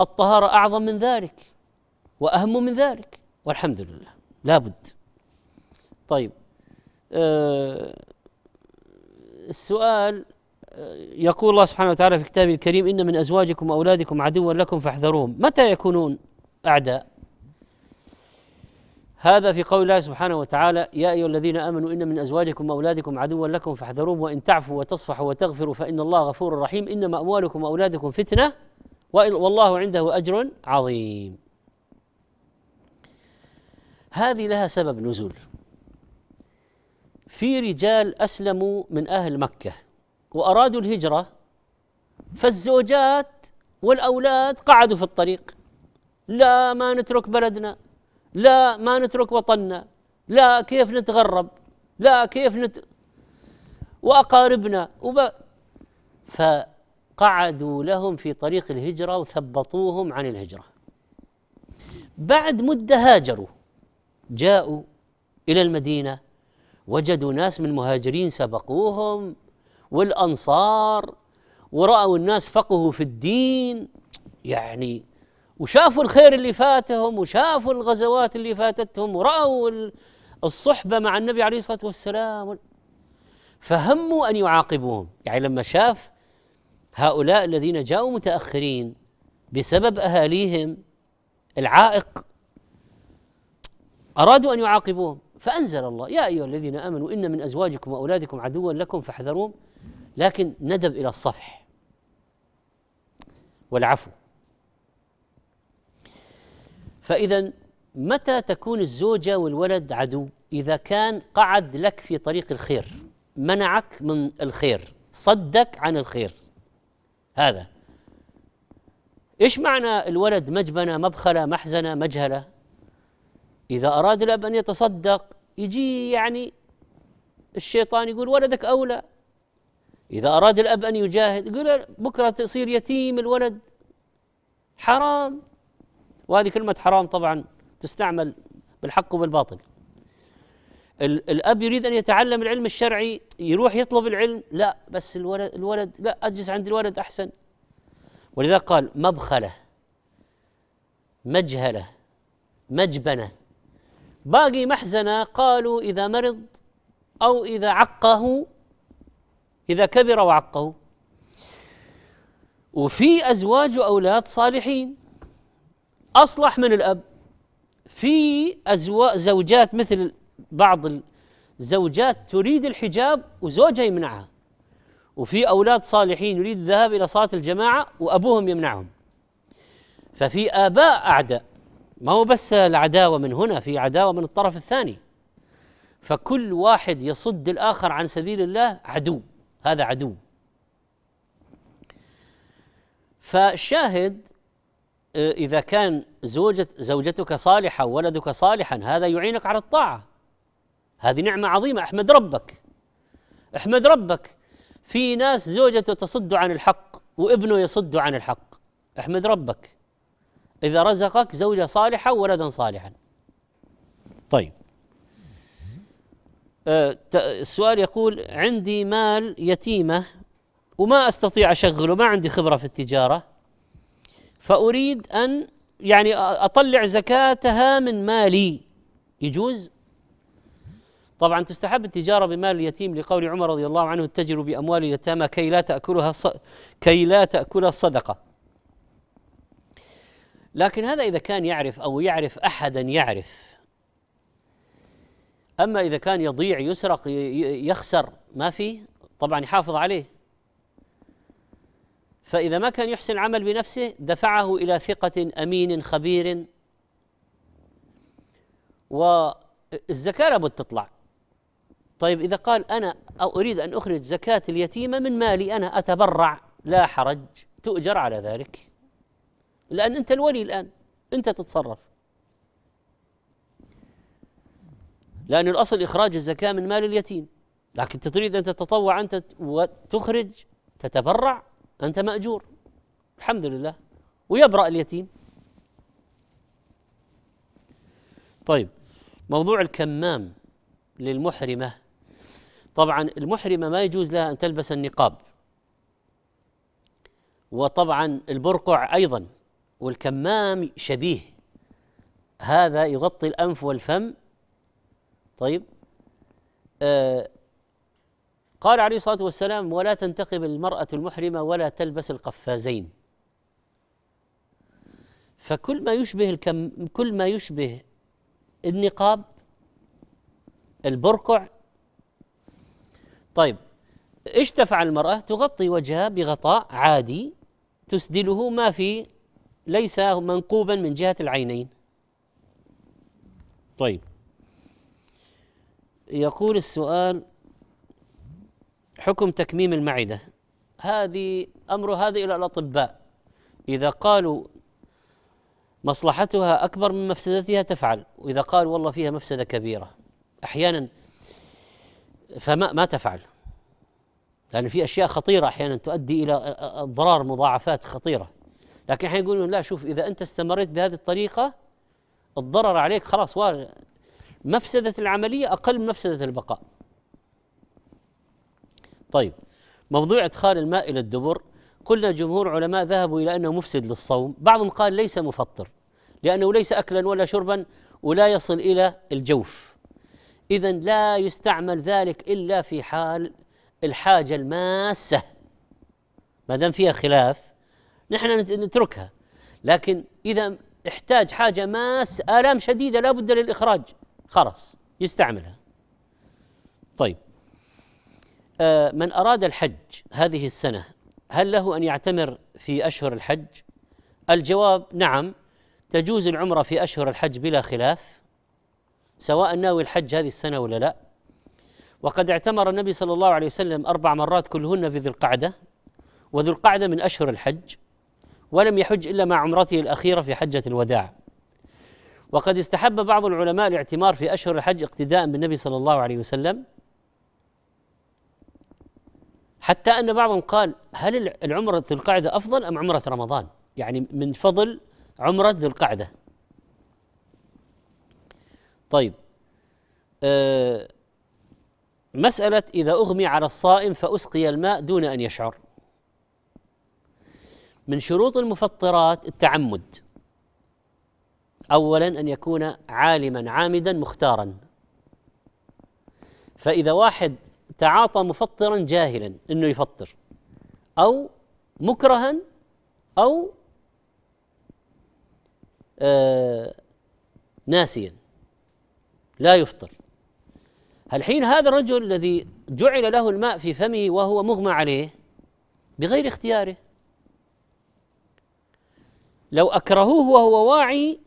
الطهارة أعظم من ذلك وأهم من ذلك والحمد لله لابد طيب أه السؤال آه، يقول الله سبحانه وتعالى في كتابه الكريم إن من أزواجكم وأولادكم عدوا لكم فاحذروهم متى يكونون أعداء هذا في قول الله سبحانه وتعالى يا أيها الذين آمنوا إن من أزواجكم وأولادكم عدوا لكم فاحذروهم وإن تعفوا وتصفحوا وتغفروا فإن الله غفور رحيم إنما أموالكم وأولادكم فتنة والله عنده أجر عظيم هذه لها سبب نزول في رجال أسلموا من أهل مكة وأرادوا الهجرة فالزوجات والأولاد قعدوا في الطريق لا ما نترك بلدنا لا ما نترك وطننا لا كيف نتغرب لا كيف نت وأقاربنا وب... فقعدوا لهم في طريق الهجرة وثبطوهم عن الهجرة بعد مدة هاجروا جاءوا إلى المدينة وجدوا ناس من المهاجرين سبقوهم والأنصار ورأوا الناس فقهوا في الدين يعني وشافوا الخير اللي فاتهم وشافوا الغزوات اللي فاتتهم ورأوا الصحبة مع النبي عليه الصلاة والسلام فهموا أن يعاقبوهم يعني لما شاف هؤلاء الذين جاءوا متأخرين بسبب أهاليهم العائق أرادوا أن يعاقبوهم فأنزل الله يا أيها الذين آمنوا إن من أزواجكم وأولادكم عدوا لكم فاحذروهم لكن ندب إلى الصفح والعفو فإذا متى تكون الزوجة والولد عدو إذا كان قعد لك في طريق الخير منعك من الخير صدك عن الخير هذا إيش معنى الولد مجبنة مبخلة محزنة مجهلة إذا أراد الأب أن يتصدق يجي يعني الشيطان يقول ولدك أولى إذا أراد الأب أن يجاهد يقول بكرة تصير يتيم الولد حرام وهذه كلمة حرام طبعا تستعمل بالحق وبالباطل الاب يريد ان يتعلم العلم الشرعي يروح يطلب العلم لا بس الولد الولد لا اجلس عند الولد احسن ولذا قال مبخله مجهله مجبنه باقي محزنه قالوا اذا مرض او اذا عقه اذا كبر وعقه وفي ازواج واولاد صالحين أصلح من الأب في أزواء زوجات مثل بعض الزوجات تريد الحجاب وزوجها يمنعها وفي أولاد صالحين يريد الذهاب إلى صلاة الجماعة وأبوهم يمنعهم ففي آباء أعداء ما هو بس العداوة من هنا في عداوة من الطرف الثاني فكل واحد يصد الآخر عن سبيل الله عدو هذا عدو فالشاهد أه، إذا كان زوجة زوجتك صالحة وولدك صالحا هذا يعينك على الطاعة هذه نعمة عظيمة احمد ربك احمد ربك في ناس زوجته تصد عن الحق وابنه يصد عن الحق احمد ربك إذا رزقك زوجة صالحة ولدا صالحا طيب أه، السؤال يقول عندي مال يتيمة وما أستطيع أشغله ما عندي خبرة في التجارة فأريد أن يعني أطلع زكاتها من مالي يجوز؟ طبعا تستحب التجارة بمال اليتيم لقول عمر رضي الله عنه التجر بأموال اليتامى كي لا تأكلها الص... كي لا تأكلها الصدقة لكن هذا إذا كان يعرف أو يعرف أحدا يعرف أما إذا كان يضيع يسرق يخسر ما فيه طبعا يحافظ عليه فإذا ما كان يحسن العمل بنفسه دفعه إلى ثقة أمين خبير والزكاة لابد تطلع طيب إذا قال أنا أو أريد أن أخرج زكاة اليتيمة من مالي أنا أتبرع لا حرج تؤجر على ذلك لأن أنت الولي الآن أنت تتصرف لأن الأصل إخراج الزكاة من مال اليتيم لكن تريد أن تتطوع أنت وتخرج تتبرع أنت مأجور الحمد لله ويبرأ اليتيم طيب موضوع الكمام للمحرمة طبعا المحرمة ما يجوز لها أن تلبس النقاب وطبعا البرقع أيضا والكمام شبيه هذا يغطي الأنف والفم طيب آه قال عليه الصلاه والسلام ولا تنتقب المراه المحرمه ولا تلبس القفازين فكل ما يشبه الكم كل ما يشبه النقاب البرقع طيب ايش تفعل المراه تغطي وجهها بغطاء عادي تسدله ما في ليس منقوبا من جهه العينين طيب يقول السؤال حكم تكميم المعدة هذه أمر هذا إلى الأطباء إذا قالوا مصلحتها أكبر من مفسدتها تفعل وإذا قالوا والله فيها مفسدة كبيرة أحيانا فما ما تفعل لأن في أشياء خطيرة أحيانا تؤدي إلى أضرار مضاعفات خطيرة لكن أحيانا يقولون لا شوف إذا أنت استمريت بهذه الطريقة الضرر عليك خلاص مفسدة العملية أقل من مفسدة البقاء طيب موضوع إدخال الماء إلى الدبر قلنا جمهور علماء ذهبوا إلى أنه مفسد للصوم بعضهم قال ليس مفطر لأنه ليس أكلا ولا شربا ولا يصل إلى الجوف إذا لا يستعمل ذلك إلا في حال الحاجة الماسة ما دام فيها خلاف نحن نتركها لكن إذا احتاج حاجة ماسة آلام شديدة لا بد للإخراج خلاص يستعملها طيب آه، من أراد الحج هذه السنة هل له أن يعتمر في أشهر الحج؟ الجواب نعم تجوز العمرة في أشهر الحج بلا خلاف سواء ناوي الحج هذه السنة ولا لا وقد اعتمر النبي صلى الله عليه وسلم أربع مرات كلهن في ذي القعدة وذو القعدة من أشهر الحج ولم يحج إلا مع عمرته الأخيرة في حجة الوداع وقد استحب بعض العلماء الاعتمار في أشهر الحج اقتداء بالنبي صلى الله عليه وسلم حتى أن بعضهم قال هل العمرة ذي القعدة أفضل أم عمرة رمضان يعني من فضل عمرة ذي القعدة طيب أه مسألة إذا أغمي على الصائم فأسقي الماء دون أن يشعر من شروط المفطرات التعمد اولا ان يكون عالما عامدا مختارا فاذا واحد تعاطى مفطرا جاهلا انه يفطر او مكرها او آه ناسيا لا يفطر الحين هذا الرجل الذي جعل له الماء في فمه وهو مغمى عليه بغير اختياره لو اكرهوه وهو واعي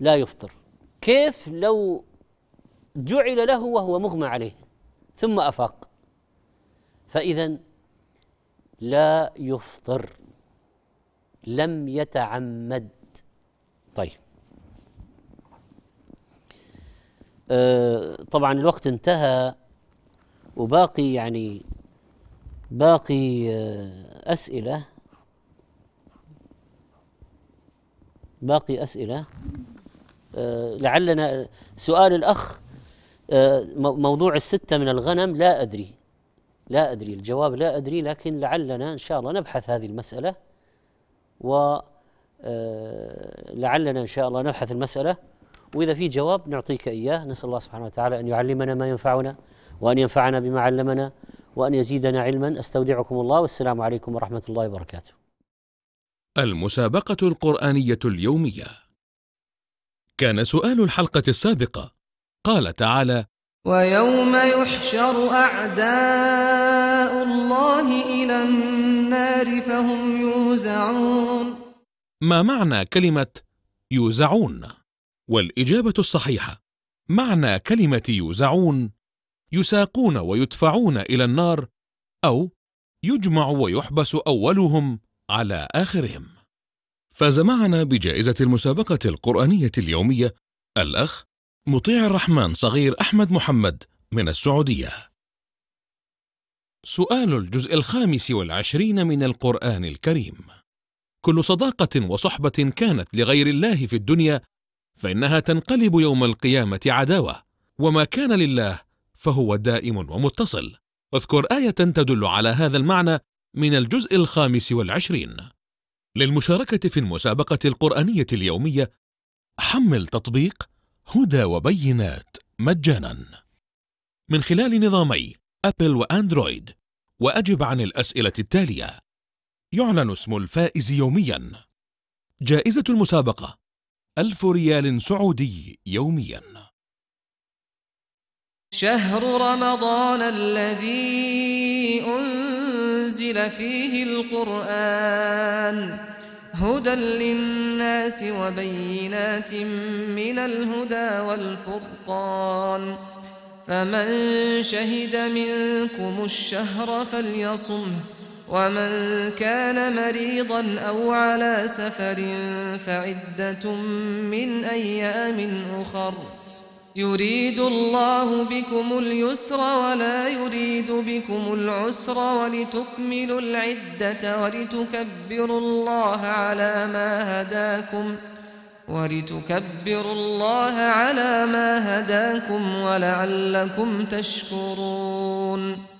لا يفطر كيف لو جعل له وهو مغمى عليه ثم افاق فاذا لا يفطر لم يتعمد طيب آه، طبعا الوقت انتهى وباقي يعني باقي آه، اسئله باقي اسئله آه، لعلنا سؤال الاخ آه، موضوع الستة من الغنم لا أدري لا أدري الجواب لا أدري لكن لعلنا إن شاء الله نبحث هذه المسألة و آه، لعلنا إن شاء الله نبحث المسألة وإذا في جواب نعطيك إياه نسأل الله سبحانه وتعالى أن يعلمنا ما ينفعنا وأن ينفعنا بما علمنا وأن يزيدنا علما أستودعكم الله والسلام عليكم ورحمة الله وبركاته المسابقة القرآنية اليومية كان سؤال الحلقة السابقة قال تعالى ويوم يحشر أعداء الله إلى النار فهم يوزعون ما معنى كلمة يوزعون؟ والإجابة الصحيحة معنى كلمة يوزعون يساقون ويدفعون إلى النار أو يجمع ويحبس أولهم على آخرهم فزمعنا بجائزة المسابقة القرآنية اليومية الأخ مطيع الرحمن صغير أحمد محمد من السعودية سؤال الجزء الخامس والعشرين من القرآن الكريم كل صداقة وصحبة كانت لغير الله في الدنيا فإنها تنقلب يوم القيامة عداوة وما كان لله فهو دائم ومتصل اذكر آية تدل على هذا المعنى من الجزء الخامس والعشرين للمشاركة في المسابقة القرآنية اليومية حمل تطبيق هدى وبينات مجانا من خلال نظامي أبل وأندرويد وأجب عن الأسئلة التالية يعلن اسم الفائز يوميا جائزة المسابقة ألف ريال سعودي يوميا شهر رمضان الذي أنزل فيه القرآن هدى للناس وبينات من الهدى والفرقان فمن شهد منكم الشهر فليصمه ومن كان مريضا أو على سفر فعدة من أيام أخر ۖ يريد الله بكم اليسر ولا يريد بكم العسر ولتكملوا العدة ولتكبروا الله على ما هداكم ولتكبروا الله على ما هداكم ولعلكم تشكرون